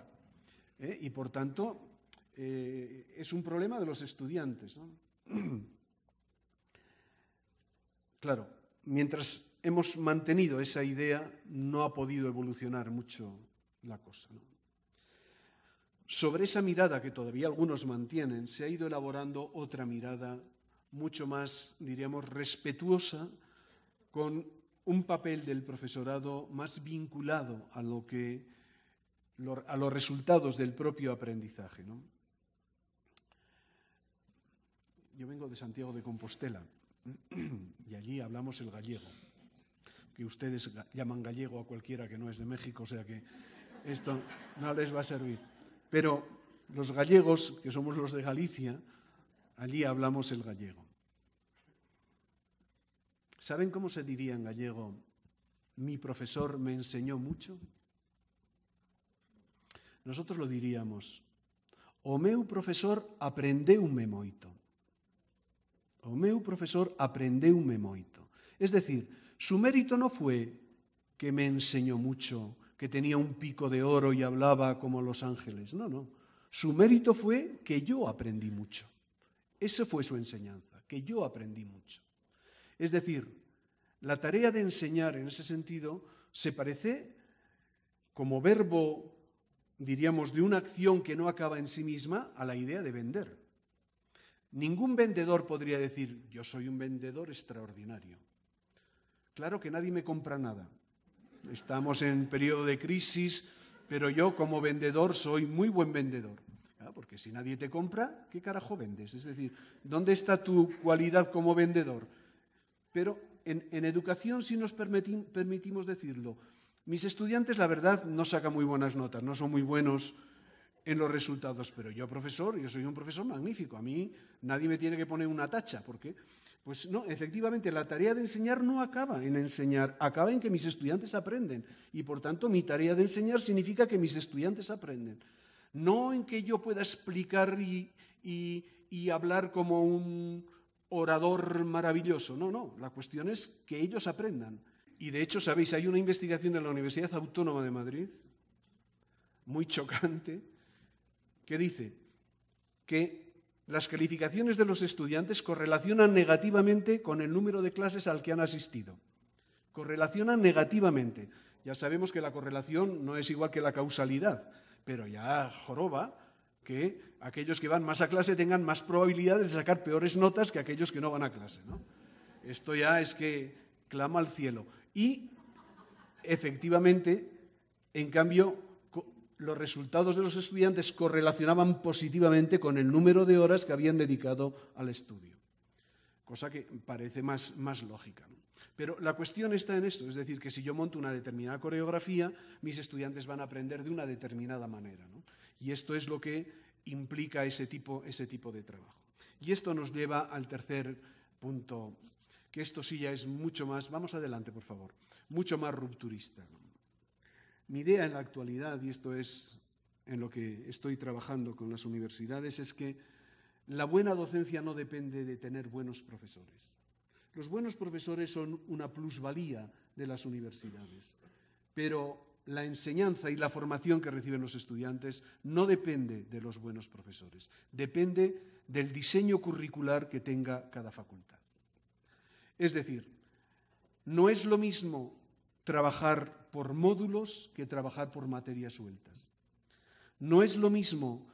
[SPEAKER 2] ¿eh? Y por tanto, eh, es un problema de los estudiantes. (clears throat) claro, mientras hemos mantenido esa idea, no ha podido evolucionar mucho la cosa. ¿no? Sobre esa mirada que todavía algunos mantienen, se ha ido elaborando otra mirada mucho más, diríamos, respetuosa, con un papel del profesorado más vinculado a, lo que, a los resultados del propio aprendizaje. Yo vengo de Santiago de Compostela y allí hablamos el gallego, que ustedes llaman gallego a cualquiera que no es de México, o sea que esto no les va a servir. Pero los gallegos, que somos los de Galicia, allí hablamos el gallego. ¿Saben cómo se diría en gallego? Mi profesor me enseñó mucho. Nosotros lo diríamos, o meu profesor aprendeume moito. O meu profesor aprendeume moito. Es decir, su mérito no fue que me enseñó mucho que tenía un pico de oro y hablaba como los ángeles. No, no. Su mérito fue que yo aprendí mucho. Esa fue su enseñanza, que yo aprendí mucho. Es decir, la tarea de enseñar en ese sentido se parece como verbo, diríamos, de una acción que no acaba en sí misma a la idea de vender. Ningún vendedor podría decir, yo soy un vendedor extraordinario. Claro que nadie me compra nada, Estamos en periodo de crisis, pero yo como vendedor soy muy buen vendedor. Ah, porque si nadie te compra, ¿qué carajo vendes? Es decir, ¿dónde está tu cualidad como vendedor? Pero en, educación, sí nos permitimos decirlo, mis estudiantes, la verdad, no sacan muy buenas notas, no son muy buenos en los resultados, pero yo, profesor, yo soy un profesor magnífico. A mí nadie me tiene que poner una tacha, porque pues no, efectivamente, la tarea de enseñar no acaba en enseñar, acaba en que mis estudiantes aprenden. Y por tanto, mi tarea de enseñar significa que mis estudiantes aprenden. No en que yo pueda explicar y, hablar como un orador maravilloso. No, no, la cuestión es que ellos aprendan. Y de hecho, sabéis, hay una investigación de la Universidad Autónoma de Madrid, muy chocante, que dice que las calificaciones de los estudiantes correlacionan negativamente con el número de clases al que han asistido. Correlacionan negativamente. Ya sabemos que la correlación no es igual que la causalidad, pero ya joroba que aquellos que van más a clase tengan más probabilidades de sacar peores notas que aquellos que no van a clase. Esto ya es que clama al cielo. Y efectivamente, en cambio, los resultados de los estudiantes correlacionaban positivamente con el número de horas que habían dedicado al estudio, cosa que parece más, más lógica. Pero la cuestión está en esto, es decir, que si yo monto una determinada coreografía, mis estudiantes van a aprender de una determinada manera. ¿no? Y esto es lo que implica ese tipo, ese tipo de trabajo. Y esto nos lleva al tercer punto, que esto sí ya es mucho más, vamos adelante por favor, mucho más rupturista. Mi idea en la actualidad, y esto es en lo que estoy trabajando con las universidades, es que la buena docencia no depende de tener buenos profesores. Los buenos profesores son una plusvalía de las universidades, pero la enseñanza y la formación que reciben los estudiantes no depende de los buenos profesores, depende del diseño curricular que tenga cada facultad. Es decir, no es lo mismo trabajar por módulos que trabajar por materias sueltas. No es lo mismo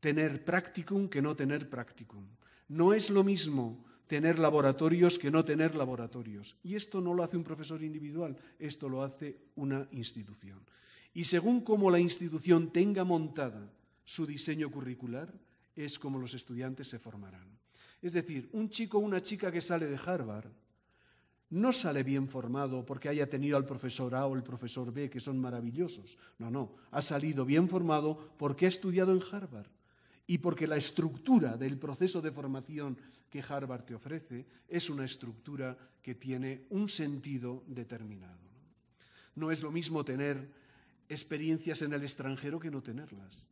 [SPEAKER 2] tener practicum que no tener practicum. No es lo mismo tener laboratorios que no tener laboratorios. Y esto no lo hace un profesor individual, esto lo hace una institución. Y según cómo la institución tenga montada su diseño curricular, es como los estudiantes se formarán. Es decir, un chico o una chica que sale de Harvard no sale bien formado porque haya tenido al profesor A o el profesor B, que son maravillosos. No, no, ha salido bien formado porque ha estudiado en Harvard y porque la estructura del proceso de formación que Harvard te ofrece es una estructura que tiene un sentido determinado. No es lo mismo tener experiencias en el extranjero que no tenerlas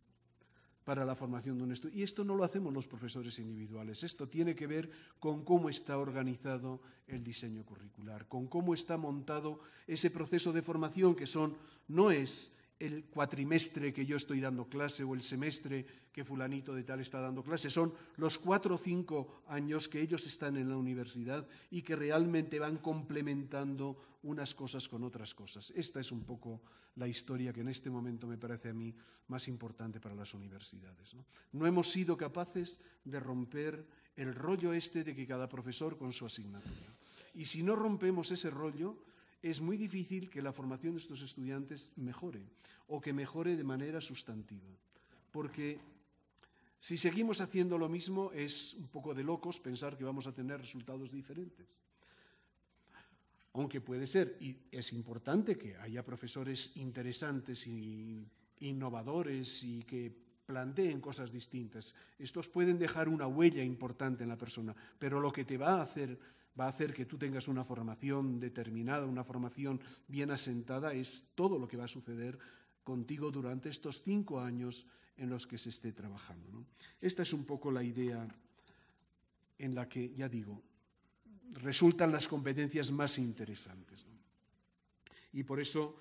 [SPEAKER 2] para la formación de un estudio. Y esto no lo hacemos los profesores individuales, esto tiene que ver con cómo está organizado el diseño curricular, con cómo está montado ese proceso de formación que son, no es el cuatrimestre que yo estoy dando clase o el semestre que fulanito de tal está dando clase, son los cuatro o cinco años que ellos están en la universidad y que realmente van complementando unas cosas con otras cosas. Esta es un poco la historia que en este momento me parece a mí más importante para las universidades. No, no hemos sido capaces de romper el rollo este de que cada profesor con su asignatura. Y si no rompemos ese rollo, es muy difícil que la formación de estos estudiantes mejore o que mejore de manera sustantiva. Porque si seguimos haciendo lo mismo, es un poco de locos pensar que vamos a tener resultados diferentes aunque puede ser, y es importante que haya profesores interesantes e innovadores y que planteen cosas distintas. Estos pueden dejar una huella importante en la persona, pero lo que te va a hacer va a hacer que tú tengas una formación determinada, una formación bien asentada, es todo lo que va a suceder contigo durante estos cinco años en los que se esté trabajando. Esta es un poco la idea en la que, ya digo, resultan las competencias más interesantes. Y por eso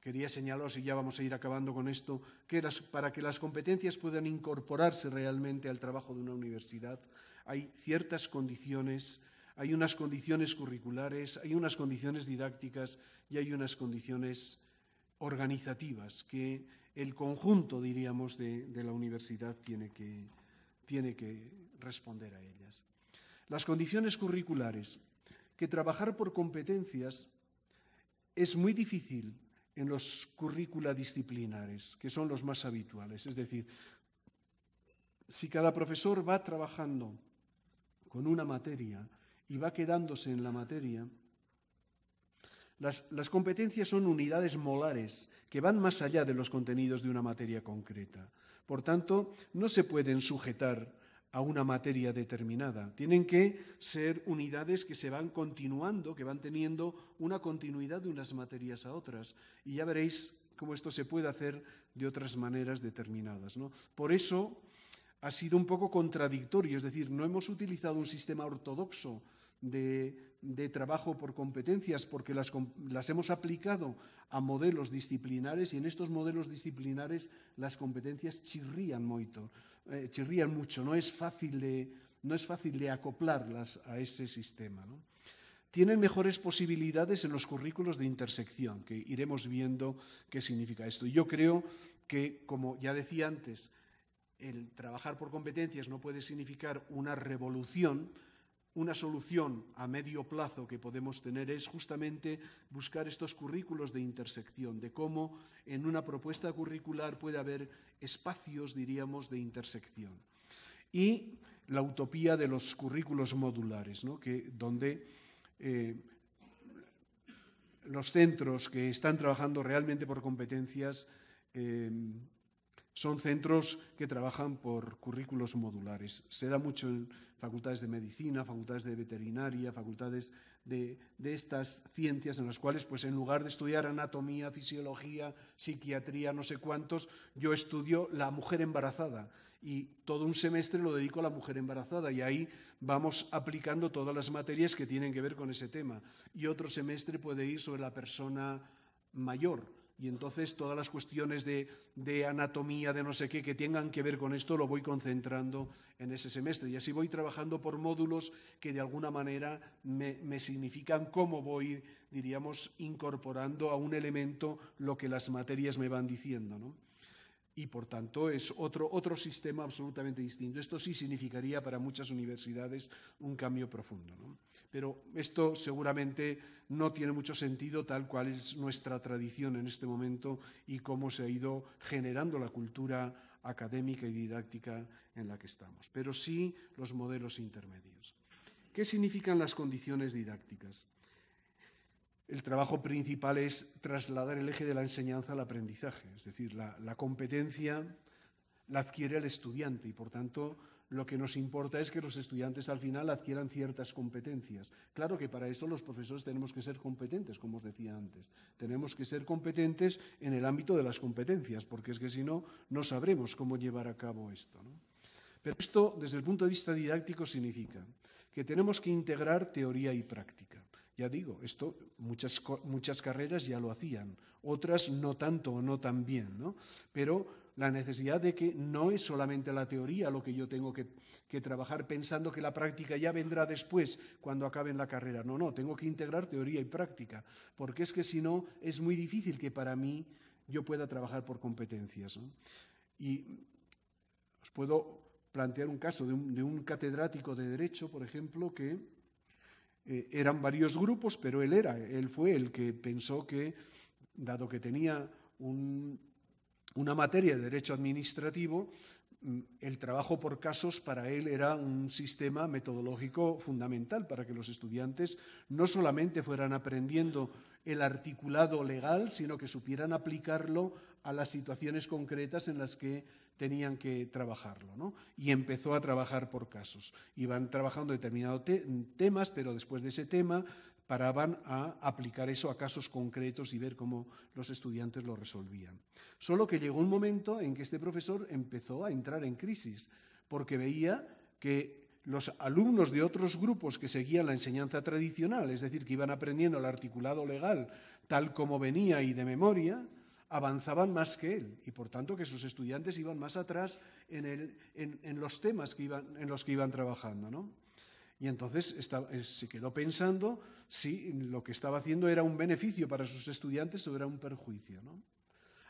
[SPEAKER 2] quería señalaros, y ya vamos a ir acabando con esto, que para que las competencias puedan incorporarse realmente al trabajo de una universidad, hay ciertas condiciones, hay unas condiciones curriculares, hay unas condiciones didácticas y hay unas condiciones organizativas que el conjunto, diríamos, de, la universidad tiene que responder a ellas las condiciones curriculares, que trabajar por competencias es muy difícil en los currícula disciplinares, que son los más habituales. Es decir, si cada profesor va trabajando con una materia y va quedándose en la materia, las, las, competencias son unidades molares que van más allá de los contenidos de una materia concreta. Por tanto, no se pueden sujetar a una materia determinada. Tienen que ser unidades que se van continuando, que van teniendo una continuidad de unas materias a otras. Y ya veréis cómo esto se puede hacer de otras maneras determinadas. Por eso ha sido un poco contradictorio, es decir, no hemos utilizado un sistema ortodoxo de, trabajo por competencias porque las, hemos aplicado a modelos disciplinares y en estos modelos disciplinares las competencias chirrían mucho. Eh, chirrían mucho, no es fácil de, no acoplarlas a ese sistema. Tienen mejores posibilidades en los currículos de intersección, que iremos viendo qué significa esto. Yo creo que, como ya decía antes, el trabajar por competencias no puede significar una revolución, una solución a medio plazo que podemos tener es justamente buscar estos currículos de intersección, de cómo en una propuesta curricular puede haber espacios, diríamos, de intersección. Y la utopía de los currículos modulares, ¿no? que, donde eh, los centros que están trabajando realmente por competencias eh, son centros que trabajan por currículos modulares. Se da mucho en facultades de medicina, facultades de veterinaria, facultades de, estas ciencias en las cuales, pues en lugar de estudiar anatomía, fisiología, psiquiatría, no sé cuántos, yo estudio la mujer embarazada y todo un semestre lo dedico a la mujer embarazada y ahí vamos aplicando todas las materias que tienen que ver con ese tema. Y otro semestre puede ir sobre la persona mayor y entonces todas las cuestiones de, anatomía, de no sé qué, que tengan que ver con esto, lo voy concentrando en ese semestre. Y así voy trabajando por módulos que de alguna manera me, significan cómo voy, diríamos, incorporando a un elemento lo que las materias me van diciendo y por tanto es otro, sistema absolutamente distinto. Esto sí significaría para muchas universidades un cambio profundo. Pero esto seguramente no tiene mucho sentido tal cual es nuestra tradición en este momento y cómo se ha ido generando la cultura académica y didáctica en la que estamos, pero sí los modelos intermedios. ¿Qué significan las condiciones didácticas? el trabajo principal es trasladar el eje de la enseñanza al aprendizaje, es decir, la, competencia la adquiere el estudiante y, por tanto, lo que nos importa es que los estudiantes al final adquieran ciertas competencias. Claro que para eso los profesores tenemos que ser competentes, como os decía antes. Tenemos que ser competentes en el ámbito de las competencias, porque es que si no, no sabremos cómo llevar a cabo esto. Pero esto, desde el punto de vista didáctico, significa que tenemos que integrar teoría y práctica. Ya digo, esto muchas, muchas carreras ya lo hacían, otras no tanto o no tan bien, Pero la necesidad de que no es solamente la teoría lo que yo tengo que, trabajar pensando que la práctica ya vendrá después cuando acaben la carrera. No, no, tengo que integrar teoría y práctica, porque es que si no es muy difícil que para mí yo pueda trabajar por competencias. Y os puedo plantear un caso de un catedrático de Derecho, por ejemplo, que eh, eran varios grupos, pero él era, él fue el que pensó que, dado que tenía una materia de derecho administrativo, mm, el trabajo por casos para él era un sistema metodológico fundamental para que los estudiantes no solamente fueran aprendiendo el articulado legal, sino que supieran aplicarlo a las situaciones concretas en las que tenían que trabajarlo, ¿no? Y empezó a trabajar por casos. Iban trabajando determinados temas, pero después de ese tema paraban a aplicar eso a casos concretos y ver cómo los estudiantes lo resolvían. Solo que llegó un momento en que este profesor empezó a entrar en crisis, porque veía que los alumnos de otros grupos que seguían la enseñanza tradicional, es decir, que iban aprendiendo el articulado legal tal como venía y de memoria, avanzaban más que él y por tanto que sus estudiantes iban más atrás en, los temas que iban, en los que iban trabajando. ¿no? Y entonces eh, se quedó pensando si lo que estaba haciendo era un beneficio para sus estudiantes o era un perjuicio. ¿no?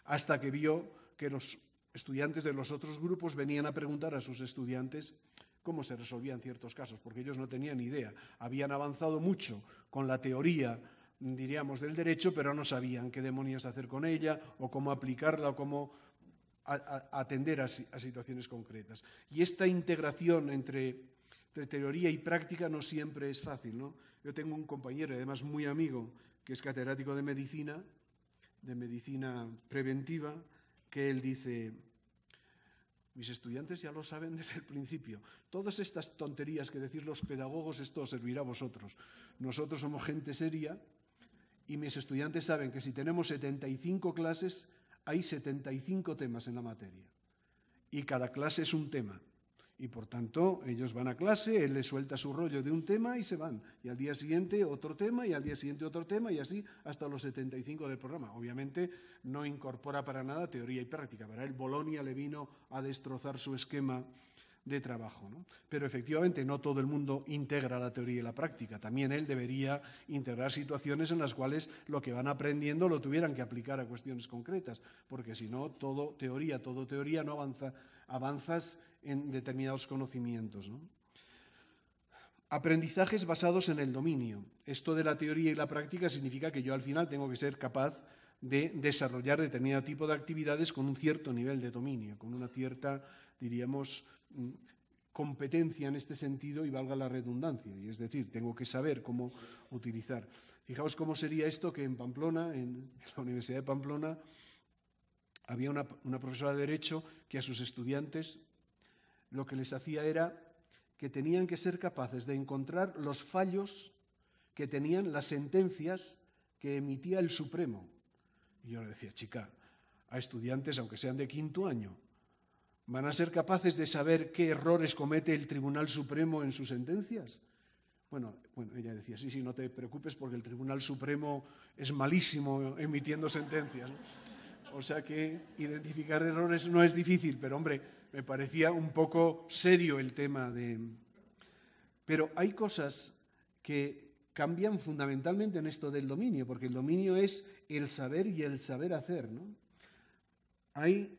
[SPEAKER 2] Hasta que vio que los estudiantes de los otros grupos venían a preguntar a sus estudiantes cómo se resolvían ciertos casos, porque ellos no tenían idea. Habían avanzado mucho con la teoría diríamos, del derecho, pero no sabían qué demonios hacer con ella o cómo aplicarla o cómo atender a, situaciones concretas. Y esta integración entre, teoría y práctica no siempre es fácil. ¿no? Yo tengo un compañero, además muy amigo, que es catedrático de medicina, de medicina preventiva, que él dice, mis estudiantes ya lo saben (laughs) desde el principio. Todas estas tonterías que decir los pedagogos, esto servirá a vosotros. Nosotros somos gente seria y mis estudiantes saben que si tenemos 75 clases, hay 75 temas en la materia. Y cada clase es un tema. Y por tanto, ellos van a clase, él le suelta su rollo de un tema y se van. Y al día siguiente otro tema, y al día siguiente otro tema, y así hasta los 75 del programa. Obviamente no incorpora para nada teoría y práctica. Para él, Bolonia le vino a destrozar su esquema de trabajo. Pero efectivamente no todo el mundo integra la teoría y la práctica. También él debería integrar situaciones en las cuales lo que van aprendiendo lo tuvieran que aplicar a cuestiones concretas, porque si no, todo teoría, todo teoría no avanza, avanzas en determinados conocimientos. Aprendizajes basados en el dominio. Esto de la teoría y la práctica significa que yo al final tengo que ser capaz de desarrollar determinado tipo de actividades con un cierto nivel de dominio, con una cierta, diríamos, competencia en este sentido y valga la redundancia. Y es decir, tengo que saber cómo utilizar. Fijaos cómo sería esto que en Pamplona, en la Universidad de Pamplona, había una, una profesora de Derecho que a sus estudiantes lo que les hacía era que tenían que ser capaces de encontrar los fallos que tenían las sentencias que emitía el Supremo. Y yo le decía, chica, a estudiantes, aunque sean de quinto año, ¿Van a ser capaces de saber qué errores comete el Tribunal Supremo en sus sentencias? Bueno, bueno, ella decía, sí, sí, no te preocupes porque el Tribunal Supremo es malísimo emitiendo sentencias. O sea que identificar errores no es difícil, pero hombre, me parecía un poco serio el tema de... Pero hay cosas que cambian fundamentalmente en esto del dominio, porque el dominio es el saber y el saber hacer. ¿no? Hay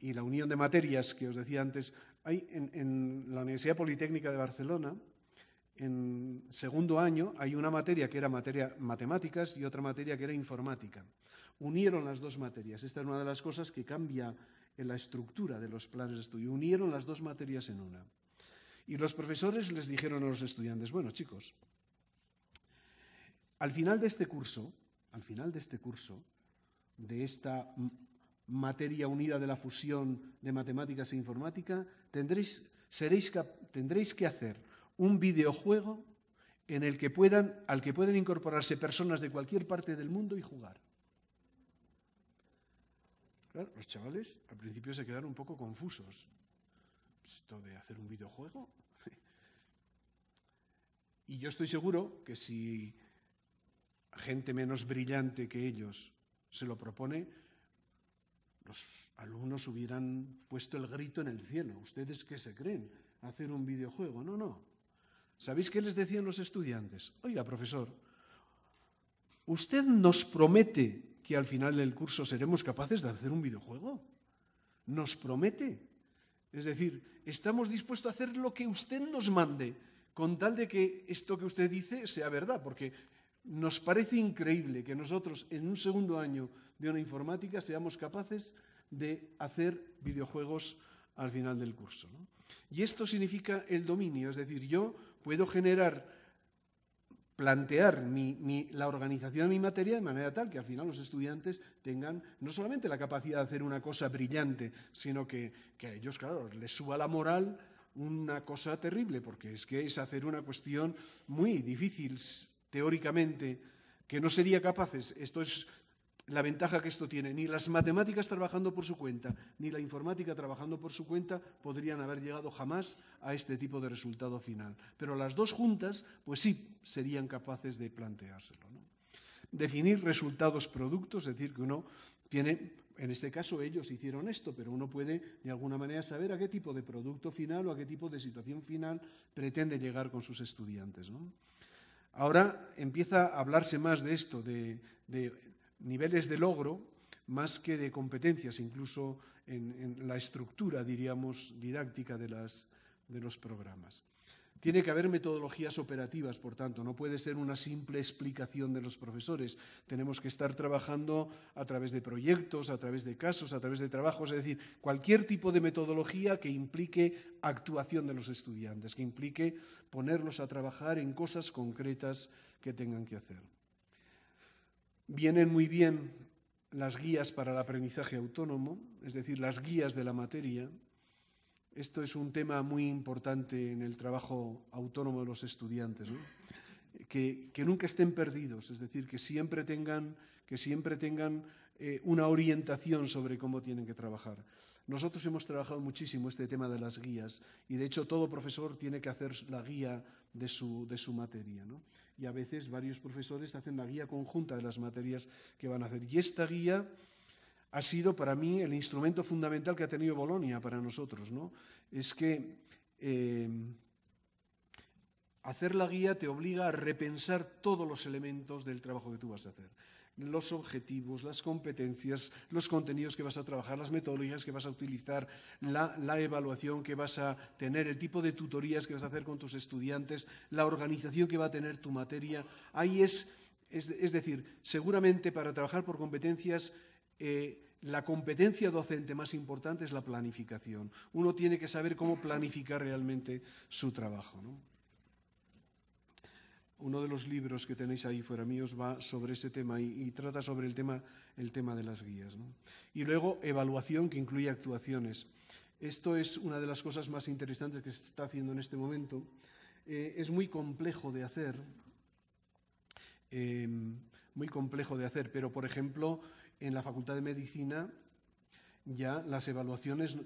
[SPEAKER 2] y la unión de materias que os decía antes, hay en, en la Universidad Politécnica de Barcelona, en segundo año, hay una materia que era materia matemáticas y otra materia que era informática. Unieron las dos materias. Esta es una de las cosas que cambia en la estructura de los planes de estudio. Unieron las dos materias en una. Y los profesores les dijeron a los estudiantes, bueno chicos, al final de este curso, al final de este curso, de esta materia unida de la fusión de matemáticas e informática, tendréis, seréis, tendréis que hacer un videojuego en el que puedan, al que pueden incorporarse personas de cualquier parte del mundo y jugar. los chavales al principio se quedaron un poco confusos. Pues esto de hacer un videojuego. y yo estoy seguro que si gente menos brillante que ellos se lo propone, los alumnos hubieran puesto el grito en el cielo. ¿Ustedes qué se creen? ¿Hacer un videojuego? No, no. ¿Sabéis qué les decían los estudiantes? Oiga, profesor, ¿usted nos promete que al final del curso seremos capaces de hacer un videojuego? ¿Nos promete? Es decir, estamos dispuestos a hacer lo que usted nos mande, con tal de que esto que usted dice sea verdad, porque nos parece increíble que nosotros en un segundo año de una informática seamos capaces de hacer videojuegos al final del curso. Y esto significa el dominio, es decir, yo puedo generar, plantear la organización de mi materia de manera tal que al final los estudiantes tengan no solamente la capacidad de hacer una cosa brillante, sino que, que a ellos, claro, les suba la moral una cosa terrible, porque es que es hacer una cuestión muy difícil teóricamente, que no sería capaces. Esto es la ventaja que esto tiene. Ni las matemáticas trabajando por su cuenta, ni la informática trabajando por su cuenta podrían haber llegado jamás a este tipo de resultado final. Pero las dos juntas, pues sí, serían capaces de planteárselo. Definir resultados productos, es decir, que uno tiene, en este caso ellos hicieron esto, pero uno puede de alguna manera saber a qué tipo de producto final o a qué tipo de situación final pretende llegar con sus estudiantes. ¿no? Ahora empieza a hablarse más de esto, de, niveles de logro más que de competencias, incluso en, la estructura, diríamos, didáctica de los programas. Tiene que haber metodologías operativas, por tanto, no puede ser una simple explicación de los profesores. Tenemos que estar trabajando a través de proyectos, a través de casos, a través de trabajos, es decir, cualquier tipo de metodología que implique actuación de los estudiantes, que implique ponerlos a trabajar en cosas concretas que tengan que hacer. Vienen muy bien las guías para el aprendizaje autónomo, es decir, las guías de la materia, esto es un tema muy importante en el trabajo autónomo de los estudiantes, que, nunca estén perdidos, es decir, que siempre tengan, que siempre tengan eh, una orientación sobre cómo tienen que trabajar. Nosotros hemos trabajado muchísimo este tema de las guías y de hecho todo profesor tiene que hacer la guía de su, de su materia. ¿no? Y a veces varios profesores hacen la guía conjunta de las materias que van a hacer. Y esta guía ha sido para mí el instrumento fundamental que ha tenido Bolonia para nosotros. ¿no? Es que em, hacer la guía te obliga a repensar todos los elementos del trabajo que tú vas a hacer los objetivos, las competencias, los contenidos que vas a trabajar, las metodologías que vas a utilizar, la, evaluación que vas a tener, el tipo de tutorías que vas a hacer con tus estudiantes, la organización que va a tener tu materia. Ahí es, es decir, seguramente para trabajar por competencias eh, la competencia docente más importante es la planificación. Uno tiene que saber cómo planificar realmente su trabajo. Uno de los libros que tenéis ahí fuera míos va sobre ese tema y, trata sobre el tema, de las guías. Y luego evaluación que incluye actuaciones. Esto es una de las cosas más interesantes que se está haciendo en este momento. Eh, es muy complejo de hacer, eh, muy complejo de hacer, pero por ejemplo, en la Facultad de Medicina ya las evaluaciones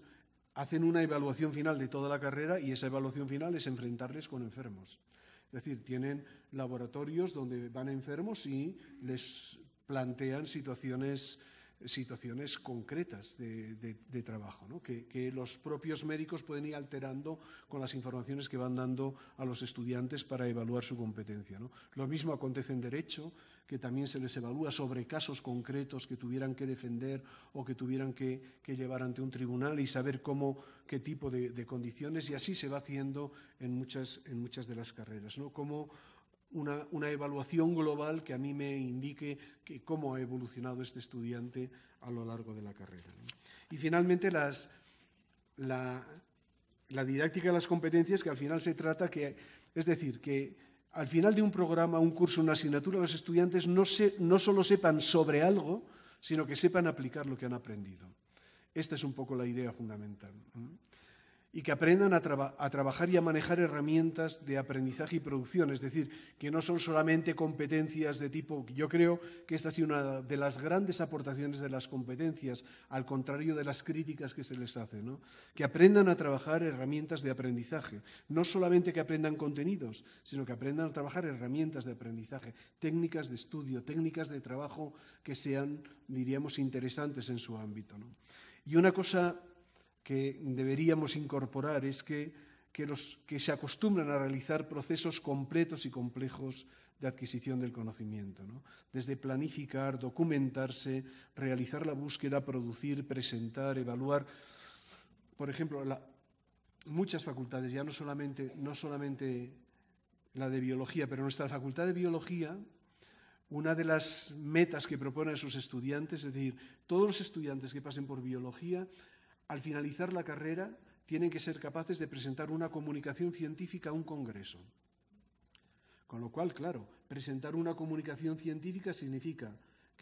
[SPEAKER 2] hacen una evaluación final de toda la carrera y esa evaluación final es enfrentarles con enfermos. Es decir, tienen laboratorios donde van enfermos y les plantean situaciones situaciones concretas de, trabajo, que, los propios médicos pueden ir alterando con las informaciones que van dando a los estudiantes para evaluar su competencia. Lo mismo acontece en Derecho, que también se les evalúa sobre casos concretos que tuvieran que defender o que tuvieran que, llevar ante un tribunal y saber cómo, qué tipo de, condiciones, y así se va haciendo en muchas, en muchas de las carreras. Cómo, una, evaluación global que a mí me indique que cómo ha evolucionado este estudiante a lo largo de la carrera. Y finalmente, las, la, didáctica de las competencias, que al final se trata que, es decir, que al final de un programa, un curso, una asignatura, los estudiantes no, se, no solo sepan sobre algo, sino que sepan aplicar lo que han aprendido. Esta es un poco la idea fundamental y que aprendan a, trabajar y a manejar herramientas de aprendizaje y producción, es decir, que no son solamente competencias de tipo, yo creo que esta ha sido una de las grandes aportaciones de las competencias, al contrario de las críticas que se les hace, que aprendan a trabajar herramientas de aprendizaje, no solamente que aprendan contenidos, sino que aprendan a trabajar herramientas de aprendizaje, técnicas de estudio, técnicas de trabajo que sean, diríamos, interesantes en su ámbito. ¿no? Y una cosa que deberíamos incorporar es que, los, que se acostumbran a realizar procesos completos y complejos de adquisición del conocimiento, desde planificar, documentarse, realizar la búsqueda, producir, presentar, evaluar. Por ejemplo, muchas facultades, ya no solamente, no solamente la de biología, pero nuestra facultad de biología, una de las metas que proponen sus estudiantes, es decir, todos los estudiantes que pasen por biología al finalizar la carrera, tienen que ser capaces de presentar una comunicación científica a un congreso. Con lo cual, claro, presentar una comunicación científica significa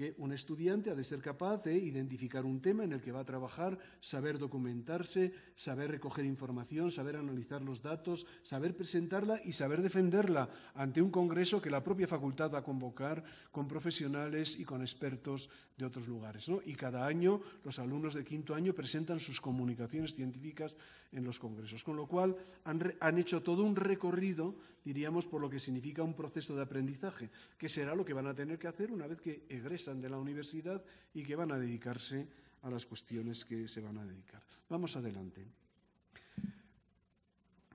[SPEAKER 2] que un estudiante ha de ser capaz de identificar un tema en el que va a trabajar, saber documentarse, saber recoger información, saber analizar los datos, saber presentarla y saber defenderla ante un congreso que la propia facultad va a convocar con profesionales y con expertos de otros lugares. Y cada año los alumnos de quinto año presentan sus comunicaciones científicas en los congresos, con lo cual han, han hecho todo un recorrido diríamos por lo que significa un proceso de aprendizaje, que será lo que van a tener que hacer una vez que egresan de la universidad y que van a dedicarse a las cuestiones que se van a dedicar. Vamos adelante.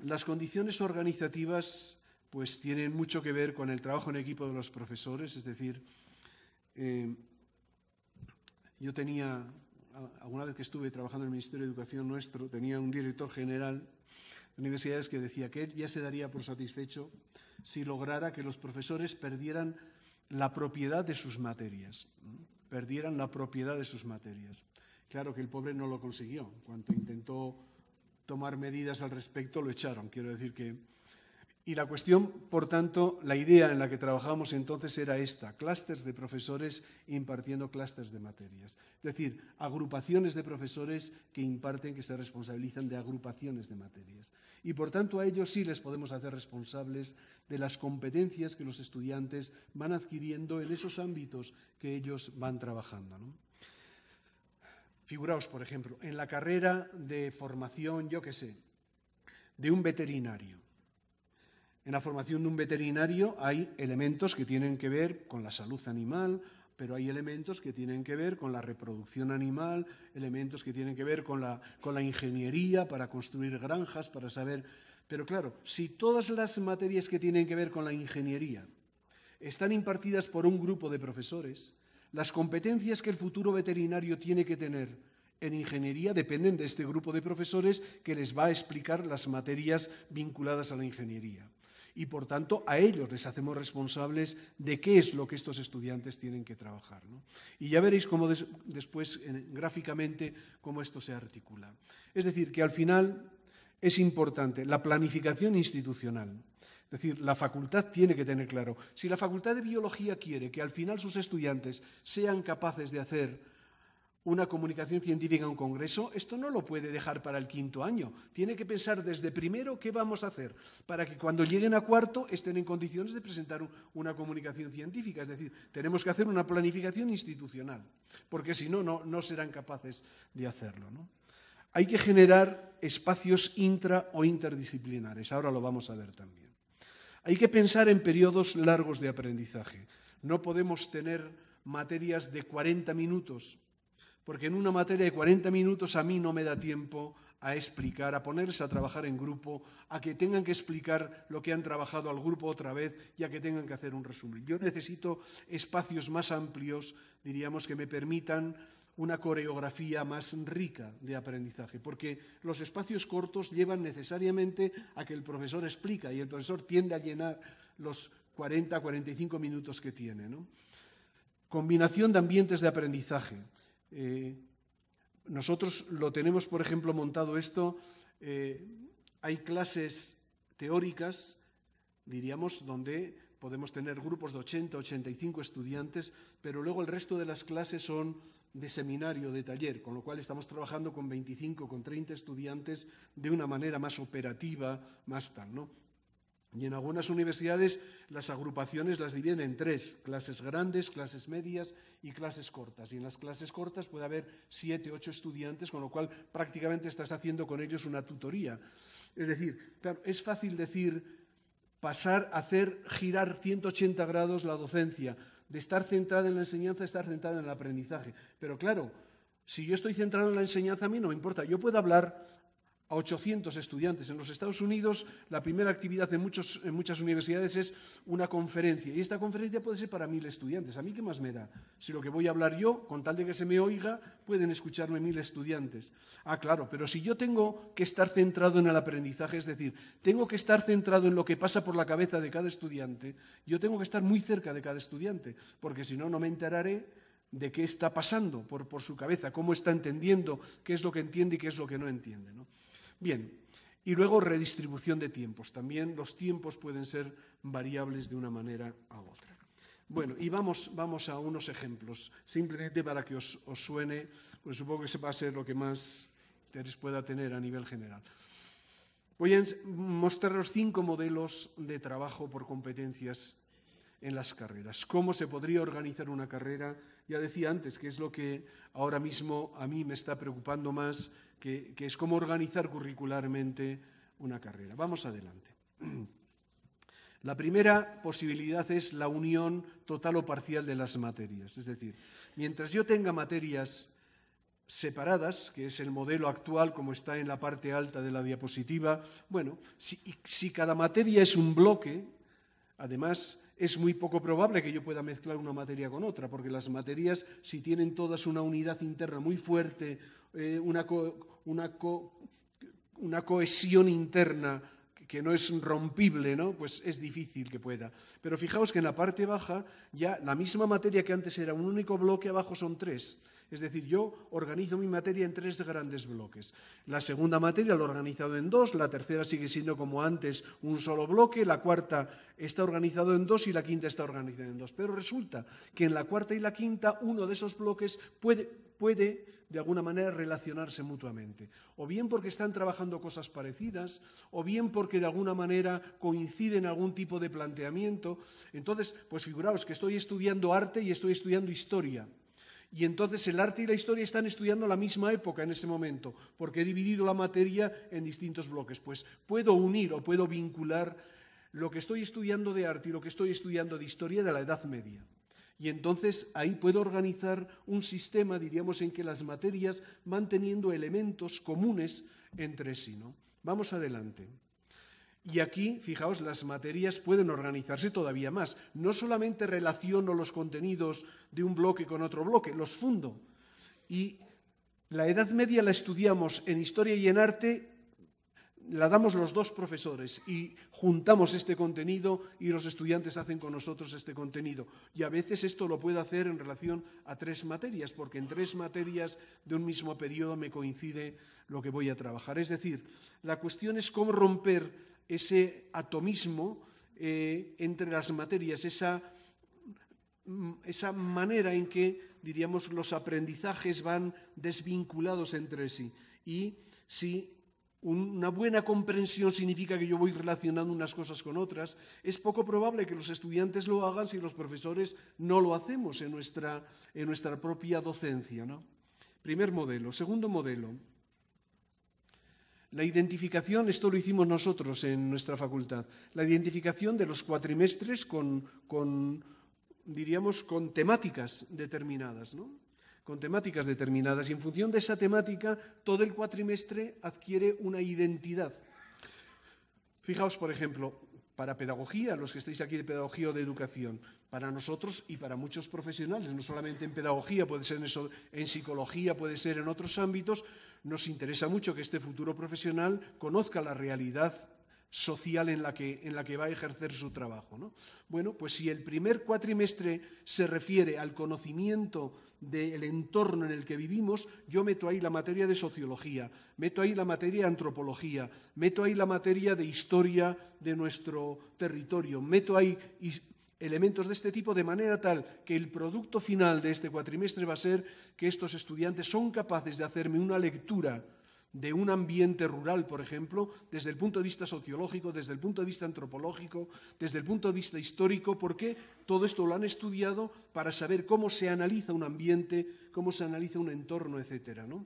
[SPEAKER 2] Las condiciones organizativas pues tienen mucho que ver con el trabajo en equipo de los profesores, es decir, eh, yo tenía, alguna vez que estuve trabajando en el Ministerio de Educación nuestro, tenía un director general universidades que decía que ya se daría por satisfecho si lograra que los profesores perdieran la propiedad de sus materias, perdieran la propiedad de sus materias. Claro que el pobre no lo consiguió. Cuando intentó tomar medidas al respecto, lo echaron. Quiero decir que y la cuestión, por tanto, la idea en la que trabajábamos entonces era esta, clústeres de profesores impartiendo clústeres de materias. Es decir, agrupaciones de profesores que imparten, que se responsabilizan de agrupaciones de materias. Y por tanto a ellos sí les podemos hacer responsables de las competencias que los estudiantes van adquiriendo en esos ámbitos que ellos van trabajando. Figuraos, por ejemplo, en la carrera de formación, yo qué sé, de un veterinario. En la formación de un veterinario hay elementos que tienen que ver con la salud animal, pero hay elementos que tienen que ver con la reproducción animal, elementos que tienen que ver con la, ingeniería para construir granjas, para saber... Pero claro, si todas las materias que tienen que ver con la ingeniería están impartidas por un grupo de profesores, las competencias que el futuro veterinario tiene que tener en ingeniería dependen de este grupo de profesores que les va a explicar las materias vinculadas a la ingeniería y por tanto a ellos les hacemos responsables de qué es lo que estos estudiantes tienen que trabajar. Y ya veréis cómo después gráficamente cómo esto se articula. Es decir, que al final es importante la planificación institucional. Es decir, la facultad tiene que tener claro, si la facultad de biología quiere que al final sus estudiantes sean capaces de hacer una comunicación científica a un congreso, esto no lo puede dejar para el quinto año. Tiene que pensar desde primero qué vamos a hacer para que cuando lleguen a cuarto estén en condiciones de presentar una comunicación científica. Es decir, tenemos que hacer una planificación institucional, porque si no, no, no serán capaces de hacerlo. Hay que generar espacios intra o interdisciplinares. Ahora lo vamos a ver también. Hay que pensar en periodos largos de aprendizaje. No podemos tener materias de 40 minutos porque en una materia de 40 minutos a mí no me da tiempo a explicar, a ponerse a trabajar en grupo, a que tengan que explicar lo que han trabajado al grupo otra vez y a que tengan que hacer un resumen. Yo necesito espacios más amplios, diríamos, que me permitan una coreografía más rica de aprendizaje, porque los espacios cortos llevan necesariamente a que el profesor explica y el profesor tiende a llenar los 40, 45 minutos que tiene. Combinación de ambientes de aprendizaje. Eh, nosotros lo tenemos, por ejemplo, montado esto. Eh, hay clases teóricas, diríamos, donde podemos tener grupos de 80, 85 estudiantes, pero luego el resto de las clases son de seminario, de taller, con lo cual estamos trabajando con 25, con 30 estudiantes de una manera más operativa, más tal, ¿no? Y en algunas universidades las agrupaciones las dividen en tres, clases grandes, clases medias y clases cortas. Y en las clases cortas puede haber siete, ocho estudiantes, con lo cual prácticamente estás haciendo con ellos una tutoría. Es decir, es fácil decir pasar a hacer girar 180 grados la docencia, de estar centrada en la enseñanza a estar centrada en el aprendizaje. Pero claro, si yo estoy centrado en la enseñanza, a mí no me importa. Yo puedo hablar a 800 estudiantes. En los Estados Unidos la primera actividad en, muchos, muchas universidades es una conferencia y esta conferencia puede ser para mil estudiantes. ¿A mí qué más me da? Si lo que voy a hablar yo, con tal de que se me oiga, pueden escucharme mil estudiantes. Ah, claro, pero si yo tengo que estar centrado en el aprendizaje, es decir, tengo que estar centrado en lo que pasa por la cabeza de cada estudiante, yo tengo que estar muy cerca de cada estudiante, porque si no, no me enteraré de qué está pasando por, por su cabeza, cómo está entendiendo, qué es lo que entiende y qué es lo que no entiende. ¿no? Bien, y luego redistribución de tiempos. También los tiempos pueden ser variables de una manera a otra. Bueno, y vamos, vamos a unos ejemplos, simplemente para que os, suene, pues supongo que se va a ser lo que más interés pueda tener a nivel general. Voy a mostraros cinco modelos de trabajo por competencias en las carreras. ¿Cómo se podría organizar una carrera? Ya decía antes que es lo que ahora mismo a mí me está preocupando más que, es cómo organizar curricularmente una carrera. Vamos adelante. (clears throat) La primera posibilidad es la unión total o parcial de las materias. Es decir, mientras yo tenga materias separadas, que es el modelo actual como está en la parte alta de la diapositiva, bueno, si cada materia es un bloque, además es muy poco probable que yo pueda mezclar una materia con otra, porque las materias, si tienen todas una unidad interna muy fuerte eh, una, una, una cohesión interna que no es rompible, ¿no? Pues es difícil que pueda. Pero fijaos que en la parte baja ya la misma materia que antes era un único bloque, abajo son tres. Es decir, yo organizo mi materia en tres grandes bloques. La segunda materia lo he organizado en dos, la tercera sigue siendo como antes un solo bloque, la cuarta está organizado en dos y la quinta está organizada en dos. Pero resulta que en la cuarta y la quinta uno de esos bloques puede, puede de alguna manera relacionarse mutuamente, o bien porque están trabajando cosas parecidas, o bien porque de alguna manera coinciden algún tipo de planteamiento. Entonces, pues figuraos que estoy estudiando arte y estoy estudiando historia. Y entonces el arte y la historia están estudiando la misma época en ese momento, porque he dividido la materia en distintos bloques. Pues puedo unir o puedo vincular lo que estoy estudiando de arte y lo que estoy estudiando de historia de la Edad Media. Y entonces ahí puedo organizar un sistema, diríamos, en que las materias van teniendo elementos comunes entre sí. ¿no? Vamos adelante. Y aquí, fijaos, las materias pueden organizarse todavía más. No solamente relaciono los contenidos de un bloque con otro bloque, los fundo. Y la Edad Media la estudiamos en historia y en arte la damos los dos profesores y juntamos este contenido y los estudiantes hacen con nosotros este contenido. Y a veces esto lo puedo hacer en relación a tres materias, porque en tres materias de un mismo periodo me coincide lo que voy a trabajar. Es decir, la cuestión es cómo romper ese atomismo eh, entre las materias, esa, mm, esa manera en que, diríamos, los aprendizajes van desvinculados entre sí. Y si una buena comprensión significa que yo voy relacionando unas cosas con otras, es poco probable que los estudiantes lo hagan si los profesores no lo hacemos en nuestra, propia docencia. ¿no? Primer modelo. Segundo modelo. La identificación, esto lo hicimos nosotros en nuestra facultad, la identificación de los cuatrimestres con, con diríamos, con temáticas determinadas. ¿no? con temáticas determinadas y en función de esa temática todo el cuatrimestre adquiere una identidad. Fijaos, por ejemplo, para pedagogía, los que estáis aquí de pedagogía o de educación, para nosotros y para muchos profesionales, no solamente en pedagogía, puede ser en, psicología, puede ser en otros ámbitos, nos interesa mucho que este futuro profesional conozca la realidad social en la que, va a ejercer su trabajo. Bueno, pues si el primer cuatrimestre se refiere al conocimiento del entorno en el que vivimos, yo meto ahí la materia de sociología, meto ahí la materia de antropología, meto ahí la materia de historia de nuestro territorio, meto ahí elementos de este tipo de manera tal que el producto final de este cuatrimestre va a ser que estos estudiantes son capaces de hacerme una lectura de un ambiente rural, por ejemplo, desde el punto de vista sociológico, desde el punto de vista antropológico, desde el punto de vista histórico, porque todo esto lo han estudiado para saber cómo se analiza un ambiente, cómo se analiza un entorno, etc. ¿no?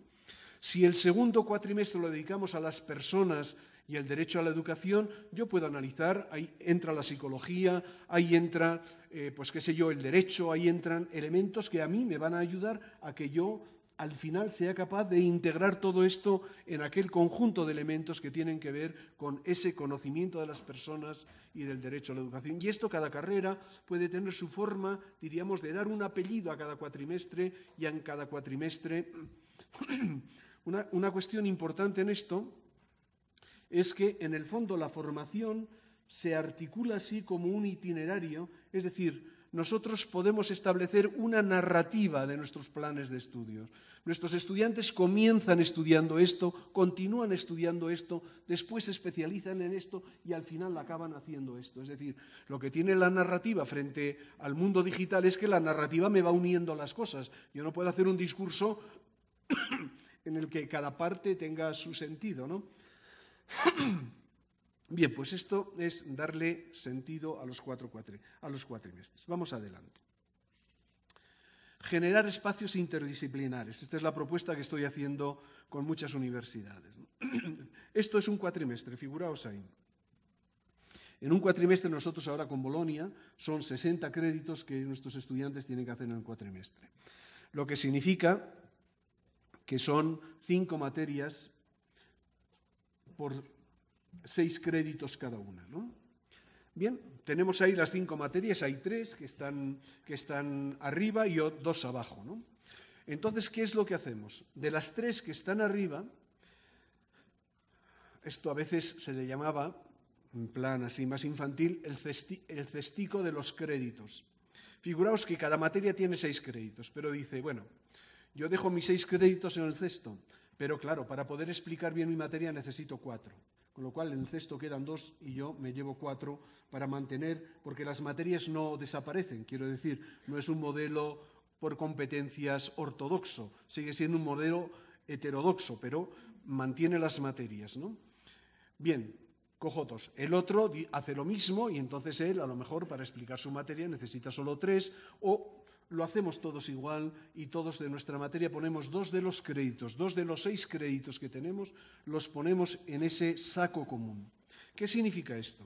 [SPEAKER 2] Si el segundo cuatrimestre lo dedicamos a las personas y el derecho a la educación, yo puedo analizar, ahí entra la psicología, ahí entra, eh, pues qué sé yo, el derecho, ahí entran elementos que a mí me van a ayudar a que yo al final sea capaz de integrar todo esto en aquel conjunto de elementos que tienen que ver con ese conocimiento de las personas y del derecho a la educación. Y esto cada carrera puede tener su forma, diríamos, de dar un apellido a cada cuatrimestre y en cada cuatrimestre. (clears throat) Una, una cuestión importante en esto es que, en el fondo, la formación se articula así como un itinerario, es decir, nosotros podemos establecer una narrativa de nuestros planes de estudios. Nuestros estudiantes comienzan estudiando esto, continúan estudiando esto, después se especializan en esto y al final acaban haciendo esto. Es decir, lo que tiene la narrativa frente al mundo digital es que la narrativa me va uniendo las cosas. Yo no puedo hacer un discurso (coughs) en el que cada parte tenga su sentido, ¿no? (coughs) Bien, pues esto es darle sentido a los a los cuatrimestres. Vamos adelante. Generar espacios interdisciplinares. Esta es la propuesta que estoy haciendo con muchas universidades. (clears throat) Esto es un cuatrimestre, figuraos ahí. En un cuatrimestre nosotros ahora con Bolonia son 60 créditos que nuestros estudiantes tienen que hacer en el cuatrimestre. Lo que significa que son cinco materias por seis créditos cada una. ¿no? Bien, tenemos ahí las cinco materias, hay tres que están, que están arriba y dos abajo. ¿no? Entonces, ¿qué es lo que hacemos? De las tres que están arriba, esto a veces se le llamaba, en plan así más infantil, el, el cestico de los créditos. Figuraos que cada materia tiene seis créditos, pero dice, bueno, yo dejo mis seis créditos en el cesto, pero claro, para poder explicar bien mi materia necesito cuatro con lo cual en el cesto quedan dos y yo me llevo cuatro para mantener, porque las materias no desaparecen, quiero decir, no es un modelo por competencias ortodoxo, sigue siendo un modelo heterodoxo, pero mantiene las materias. ¿no? Bien, cojotos. El otro hace lo mismo y entonces él, a lo mejor, para explicar su materia necesita solo tres o lo hacemos todos igual y todos de nuestra materia ponemos dos de los créditos, dos de los seis créditos que tenemos, los ponemos en ese saco común. ¿Qué significa esto?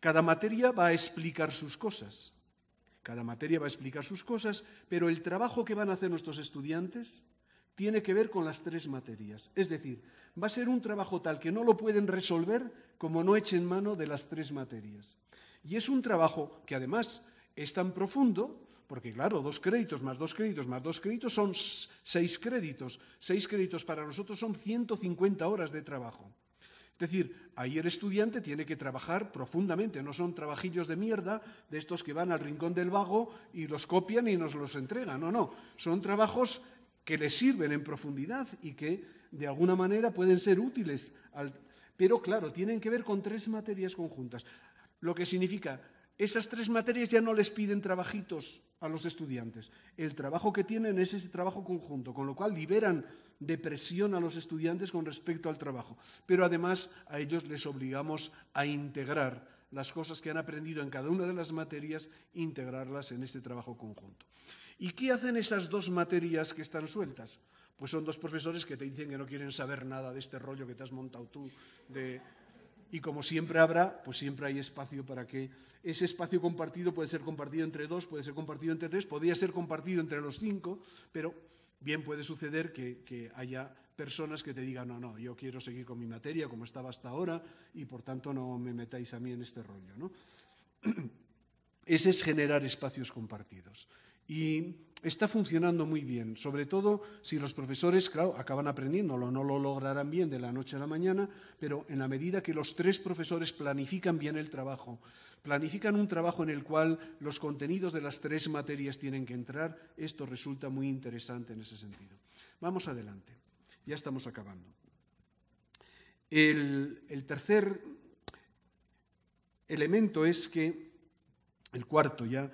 [SPEAKER 2] Cada materia va a explicar sus cosas. Cada materia va a explicar sus cosas, pero el trabajo que van a hacer nuestros estudiantes tiene que ver con las tres materias. Es decir, va a ser un trabajo tal que no lo pueden resolver como no echen mano de las tres materias. Y es un trabajo que además es tan profundo porque claro, dos créditos más dos créditos más dos créditos son seis créditos. Seis créditos para nosotros son 150 horas de trabajo. Es decir, ahí el estudiante tiene que trabajar profundamente, no son trabajillos de mierda de estos que van al rincón del vago y los copian y nos los entregan, no, no, son trabajos que le sirven en profundidad y que de alguna manera pueden ser útiles, pero claro, tienen que ver con tres materias conjuntas, lo que significa esas tres materias ya no les piden trabajitos a los estudiantes. El trabajo que tienen es ese trabajo conjunto, con lo cual liberan de presión a los estudiantes con respecto al trabajo. Pero además a ellos les obligamos a integrar las cosas que han aprendido en cada una de las materias, integrarlas en ese trabajo conjunto. ¿Y qué hacen esas dos materias que están sueltas? Pues son dos profesores que te dicen que no quieren saber nada de este rollo que te has montado tú de y como siempre habrá, pues siempre hay espacio para que ese espacio compartido puede ser compartido entre dos, puede ser compartido entre tres, podría ser compartido entre los cinco, pero bien puede suceder que, haya personas que te digan, no, no, yo quiero seguir con mi materia como estaba hasta ahora y por tanto no me metáis a mí en este rollo. ¿no? (clears throat) Ese es generar espacios compartidos. Y está funcionando muy bien, sobre todo si los profesores, claro, acaban aprendiéndolo, no lo lograrán bien de la noche a la mañana, pero en la medida que los tres profesores planifican bien el trabajo, planifican un trabajo en el cual los contenidos de las tres materias tienen que entrar, esto resulta muy interesante en ese sentido. Vamos adelante, ya estamos acabando. el tercer elemento es que, el cuarto ya,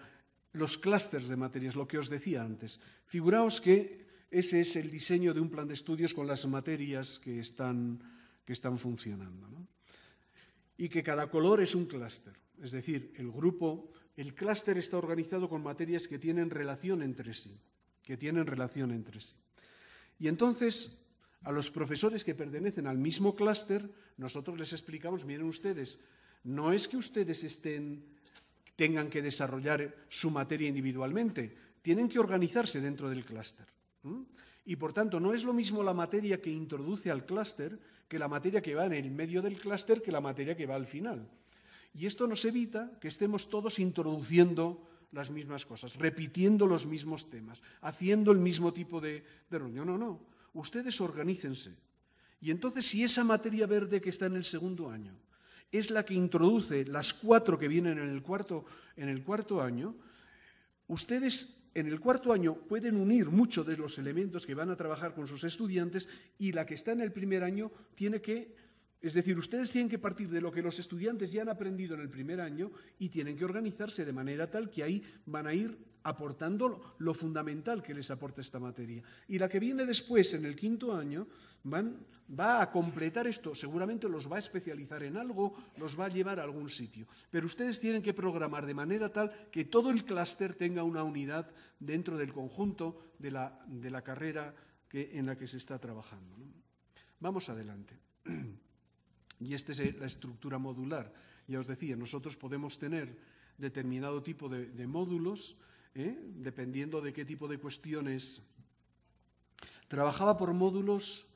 [SPEAKER 2] los clústeres de materias, lo que os decía antes. Figuraos que ese es el diseño de un plan de estudios con las materias que están, que están funcionando. Y que cada color es un clúster. Es decir, el grupo, el clúster está organizado con materias que tienen relación entre sí. Que tienen relación entre sí. Y entonces, a los profesores que pertenecen al mismo clúster, nosotros les explicamos, miren ustedes, no es que ustedes estén tengan que desarrollar su materia individualmente, tienen que organizarse dentro del clúster. Y por tanto, no es lo mismo la materia que introduce al clúster que la materia que va en el medio del clúster que la materia que va al final. Y esto nos evita que estemos todos introduciendo las mismas cosas, repitiendo los mismos temas, haciendo el mismo tipo de, de reunión. No, no. Ustedes organícense. Y entonces, si esa materia verde que está en el segundo año es la que introduce las cuatro que vienen en el cuarto, en el cuarto año, ustedes en el cuarto año pueden unir muchos de los elementos que van a trabajar con sus estudiantes y la que está en el primer año tiene que, es decir, ustedes tienen que partir de lo que los estudiantes ya han aprendido en el primer año y tienen que organizarse de manera tal que ahí van a ir aportando lo fundamental que les aporta esta materia. Y la que viene después, en el quinto año, van va a completar esto, seguramente los va a especializar en algo, los va a llevar a algún sitio. Pero ustedes tienen que programar de manera tal que todo el clúster tenga una unidad dentro del conjunto de la, carrera que, en la que se está trabajando. Vamos adelante. (clears throat) Y esta es eh, la estructura modular. Ya os decía, nosotros podemos tener determinado tipo de, módulos, ¿eh? dependiendo de qué tipo de cuestiones. Trabajaba por módulos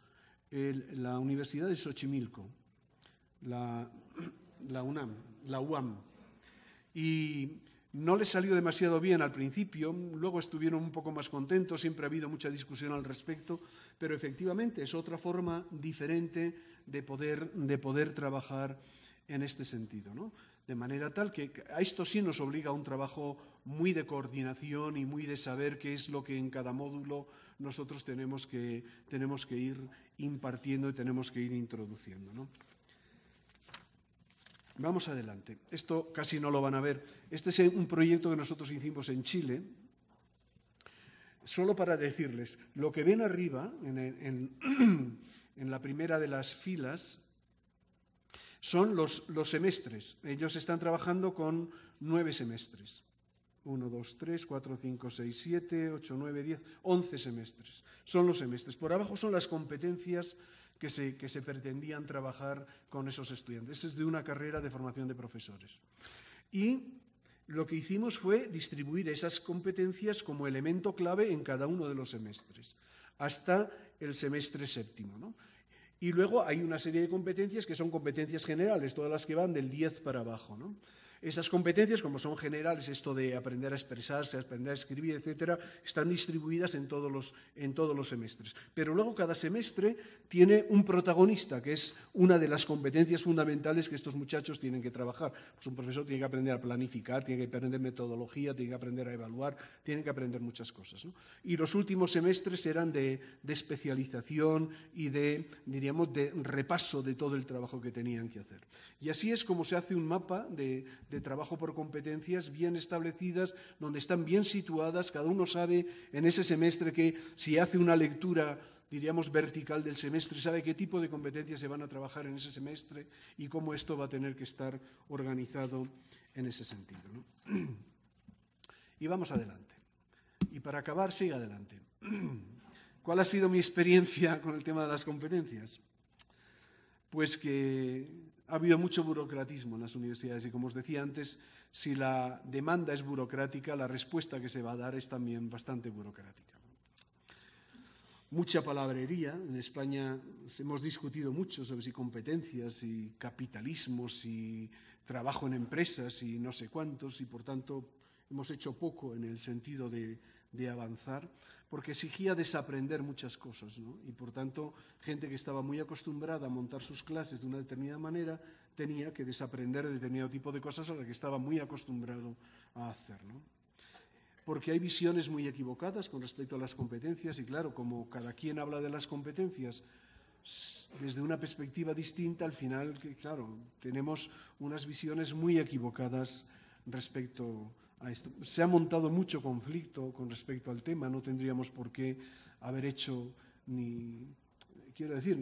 [SPEAKER 2] la Universidad de Xochimilco, la, UNAM, la UAM. Y no le salió demasiado bien al principio, luego estuvieron un poco más contentos, siempre ha habido mucha discusión al respecto, pero efectivamente es otra forma diferente de poder, de poder trabajar en este sentido. ¿no? De manera tal que a esto sí nos obliga a un trabajo muy de coordinación y muy de saber qué es lo que en cada módulo nosotros tenemos que, tenemos que ir impartiendo y tenemos que ir introduciendo. Vamos adelante. Esto casi no lo van a ver. Este es un proyecto que nosotros hicimos en Chile. Solo para decirles, lo que ven arriba, en (clears throat) la primera de las filas, son los, semestres. Ellos están trabajando con nueve semestres. Uno, dos, tres, cuatro, cinco, seis, siete, ocho, nueve, diez, once semestres. Son los semestres. Por abajo son las competencias que se, que se pretendían trabajar con esos estudiantes. Es de una carrera de formación de profesores. Y lo que hicimos fue distribuir esas competencias como elemento clave en cada uno de los semestres, hasta el semestre séptimo. Y luego hay una serie de competencias que son competencias generales, todas las que van del 10 para abajo. ¿no? Esas competencias, como son generales, esto de aprender a expresarse, aprender a escribir, etc., están distribuidas en todos los, en todos los semestres. Pero luego cada semestre tiene un protagonista, que es una de las competencias fundamentales que estos muchachos tienen que trabajar. Pues un profesor tiene que aprender a planificar, tiene que aprender metodología, tiene que aprender a evaluar, tiene que aprender muchas cosas. Y los últimos semestres eran de, de especialización y de, diríamos, de repaso de todo el trabajo que tenían que hacer. Y así es como se hace un mapa de, de trabajo por competencias bien establecidas, donde están bien situadas. Cada uno sabe en ese semestre que si hace una lectura diríamos, vertical del semestre, sabe qué tipo de competencias se van a trabajar en ese semestre y cómo esto va a tener que estar organizado en ese sentido. (clears throat) Y vamos adelante. Y para acabar, sigue adelante. (clears throat) ¿Cuál ha sido mi experiencia con el tema de las competencias? Pues que ha habido mucho burocratismo en las universidades y, como os decía antes, si la demanda es burocrática, la respuesta que se va a dar es también bastante burocrática. Mucha palabrería. En España hemos discutido mucho sobre si competencias, y capitalismo, si trabajo en empresas y no sé cuántos, y por tanto hemos hecho poco en el sentido de, de avanzar porque exigía desaprender muchas cosas, Y por tanto, gente que estaba muy acostumbrada a montar sus clases de una determinada manera tenía que desaprender determinado tipo de cosas a las que estaba muy acostumbrado a hacer, Porque hay visiones muy equivocadas con respecto a las competencias y claro, como cada quien habla de las competencias desde una perspectiva distinta, al final, claro, tenemos unas visiones muy equivocadas respecto se ha montado mucho conflicto con respecto al tema, no tendríamos por qué haber hecho ni... Quiero decir,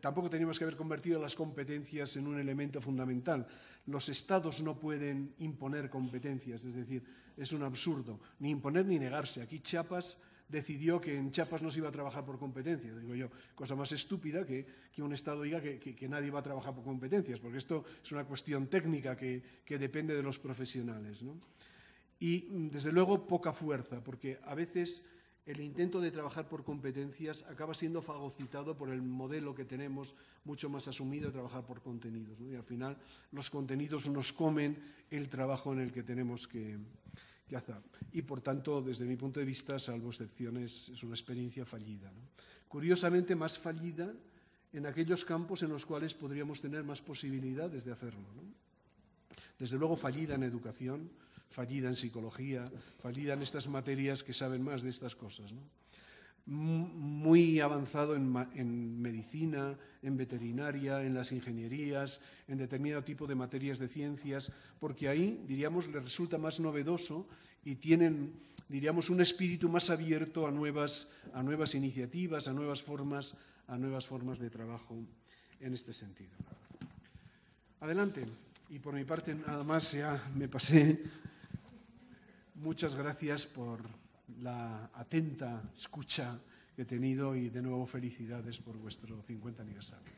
[SPEAKER 2] tampoco teníamos que haber convertido las competencias en un elemento fundamental. Los estados no pueden imponer competencias, es decir, es un absurdo, ni imponer ni negarse. Aquí Chiapas decidió que en Chiapas no se iba a trabajar por competencias. Digo yo, cosa más estúpida que, un Estado diga que, nadie va a trabajar por competencias, porque esto es una cuestión técnica que, depende de los profesionales. Y, mm, desde luego, poca fuerza, porque a veces el intento de trabajar por competencias acaba siendo fagocitado por el modelo que tenemos mucho más asumido de trabajar por contenidos. Y al final los contenidos nos comen el trabajo en el que tenemos que, y por tanto, desde mi punto de vista, salvo excepciones, es una experiencia fallida. Curiosamente, más fallida en aquellos campos en los cuales podríamos tener más posibilidades de hacerlo. Desde luego, fallida en educación, fallida en psicología, fallida en estas materias que saben más de estas cosas. Muy avanzado en, en medicina, en veterinaria, en las ingenierías, en determinado tipo de materias de ciencias, porque ahí, diríamos, les resulta más novedoso y tienen, diríamos, un espíritu más abierto a nuevas, a nuevas iniciativas, a nuevas, formas, a nuevas formas de trabajo en este sentido. Adelante. Y por mi parte, nada más, ya me pasé. Muchas gracias por la atenta escucha que he tenido y de nuevo felicidades por vuestro 50 aniversario.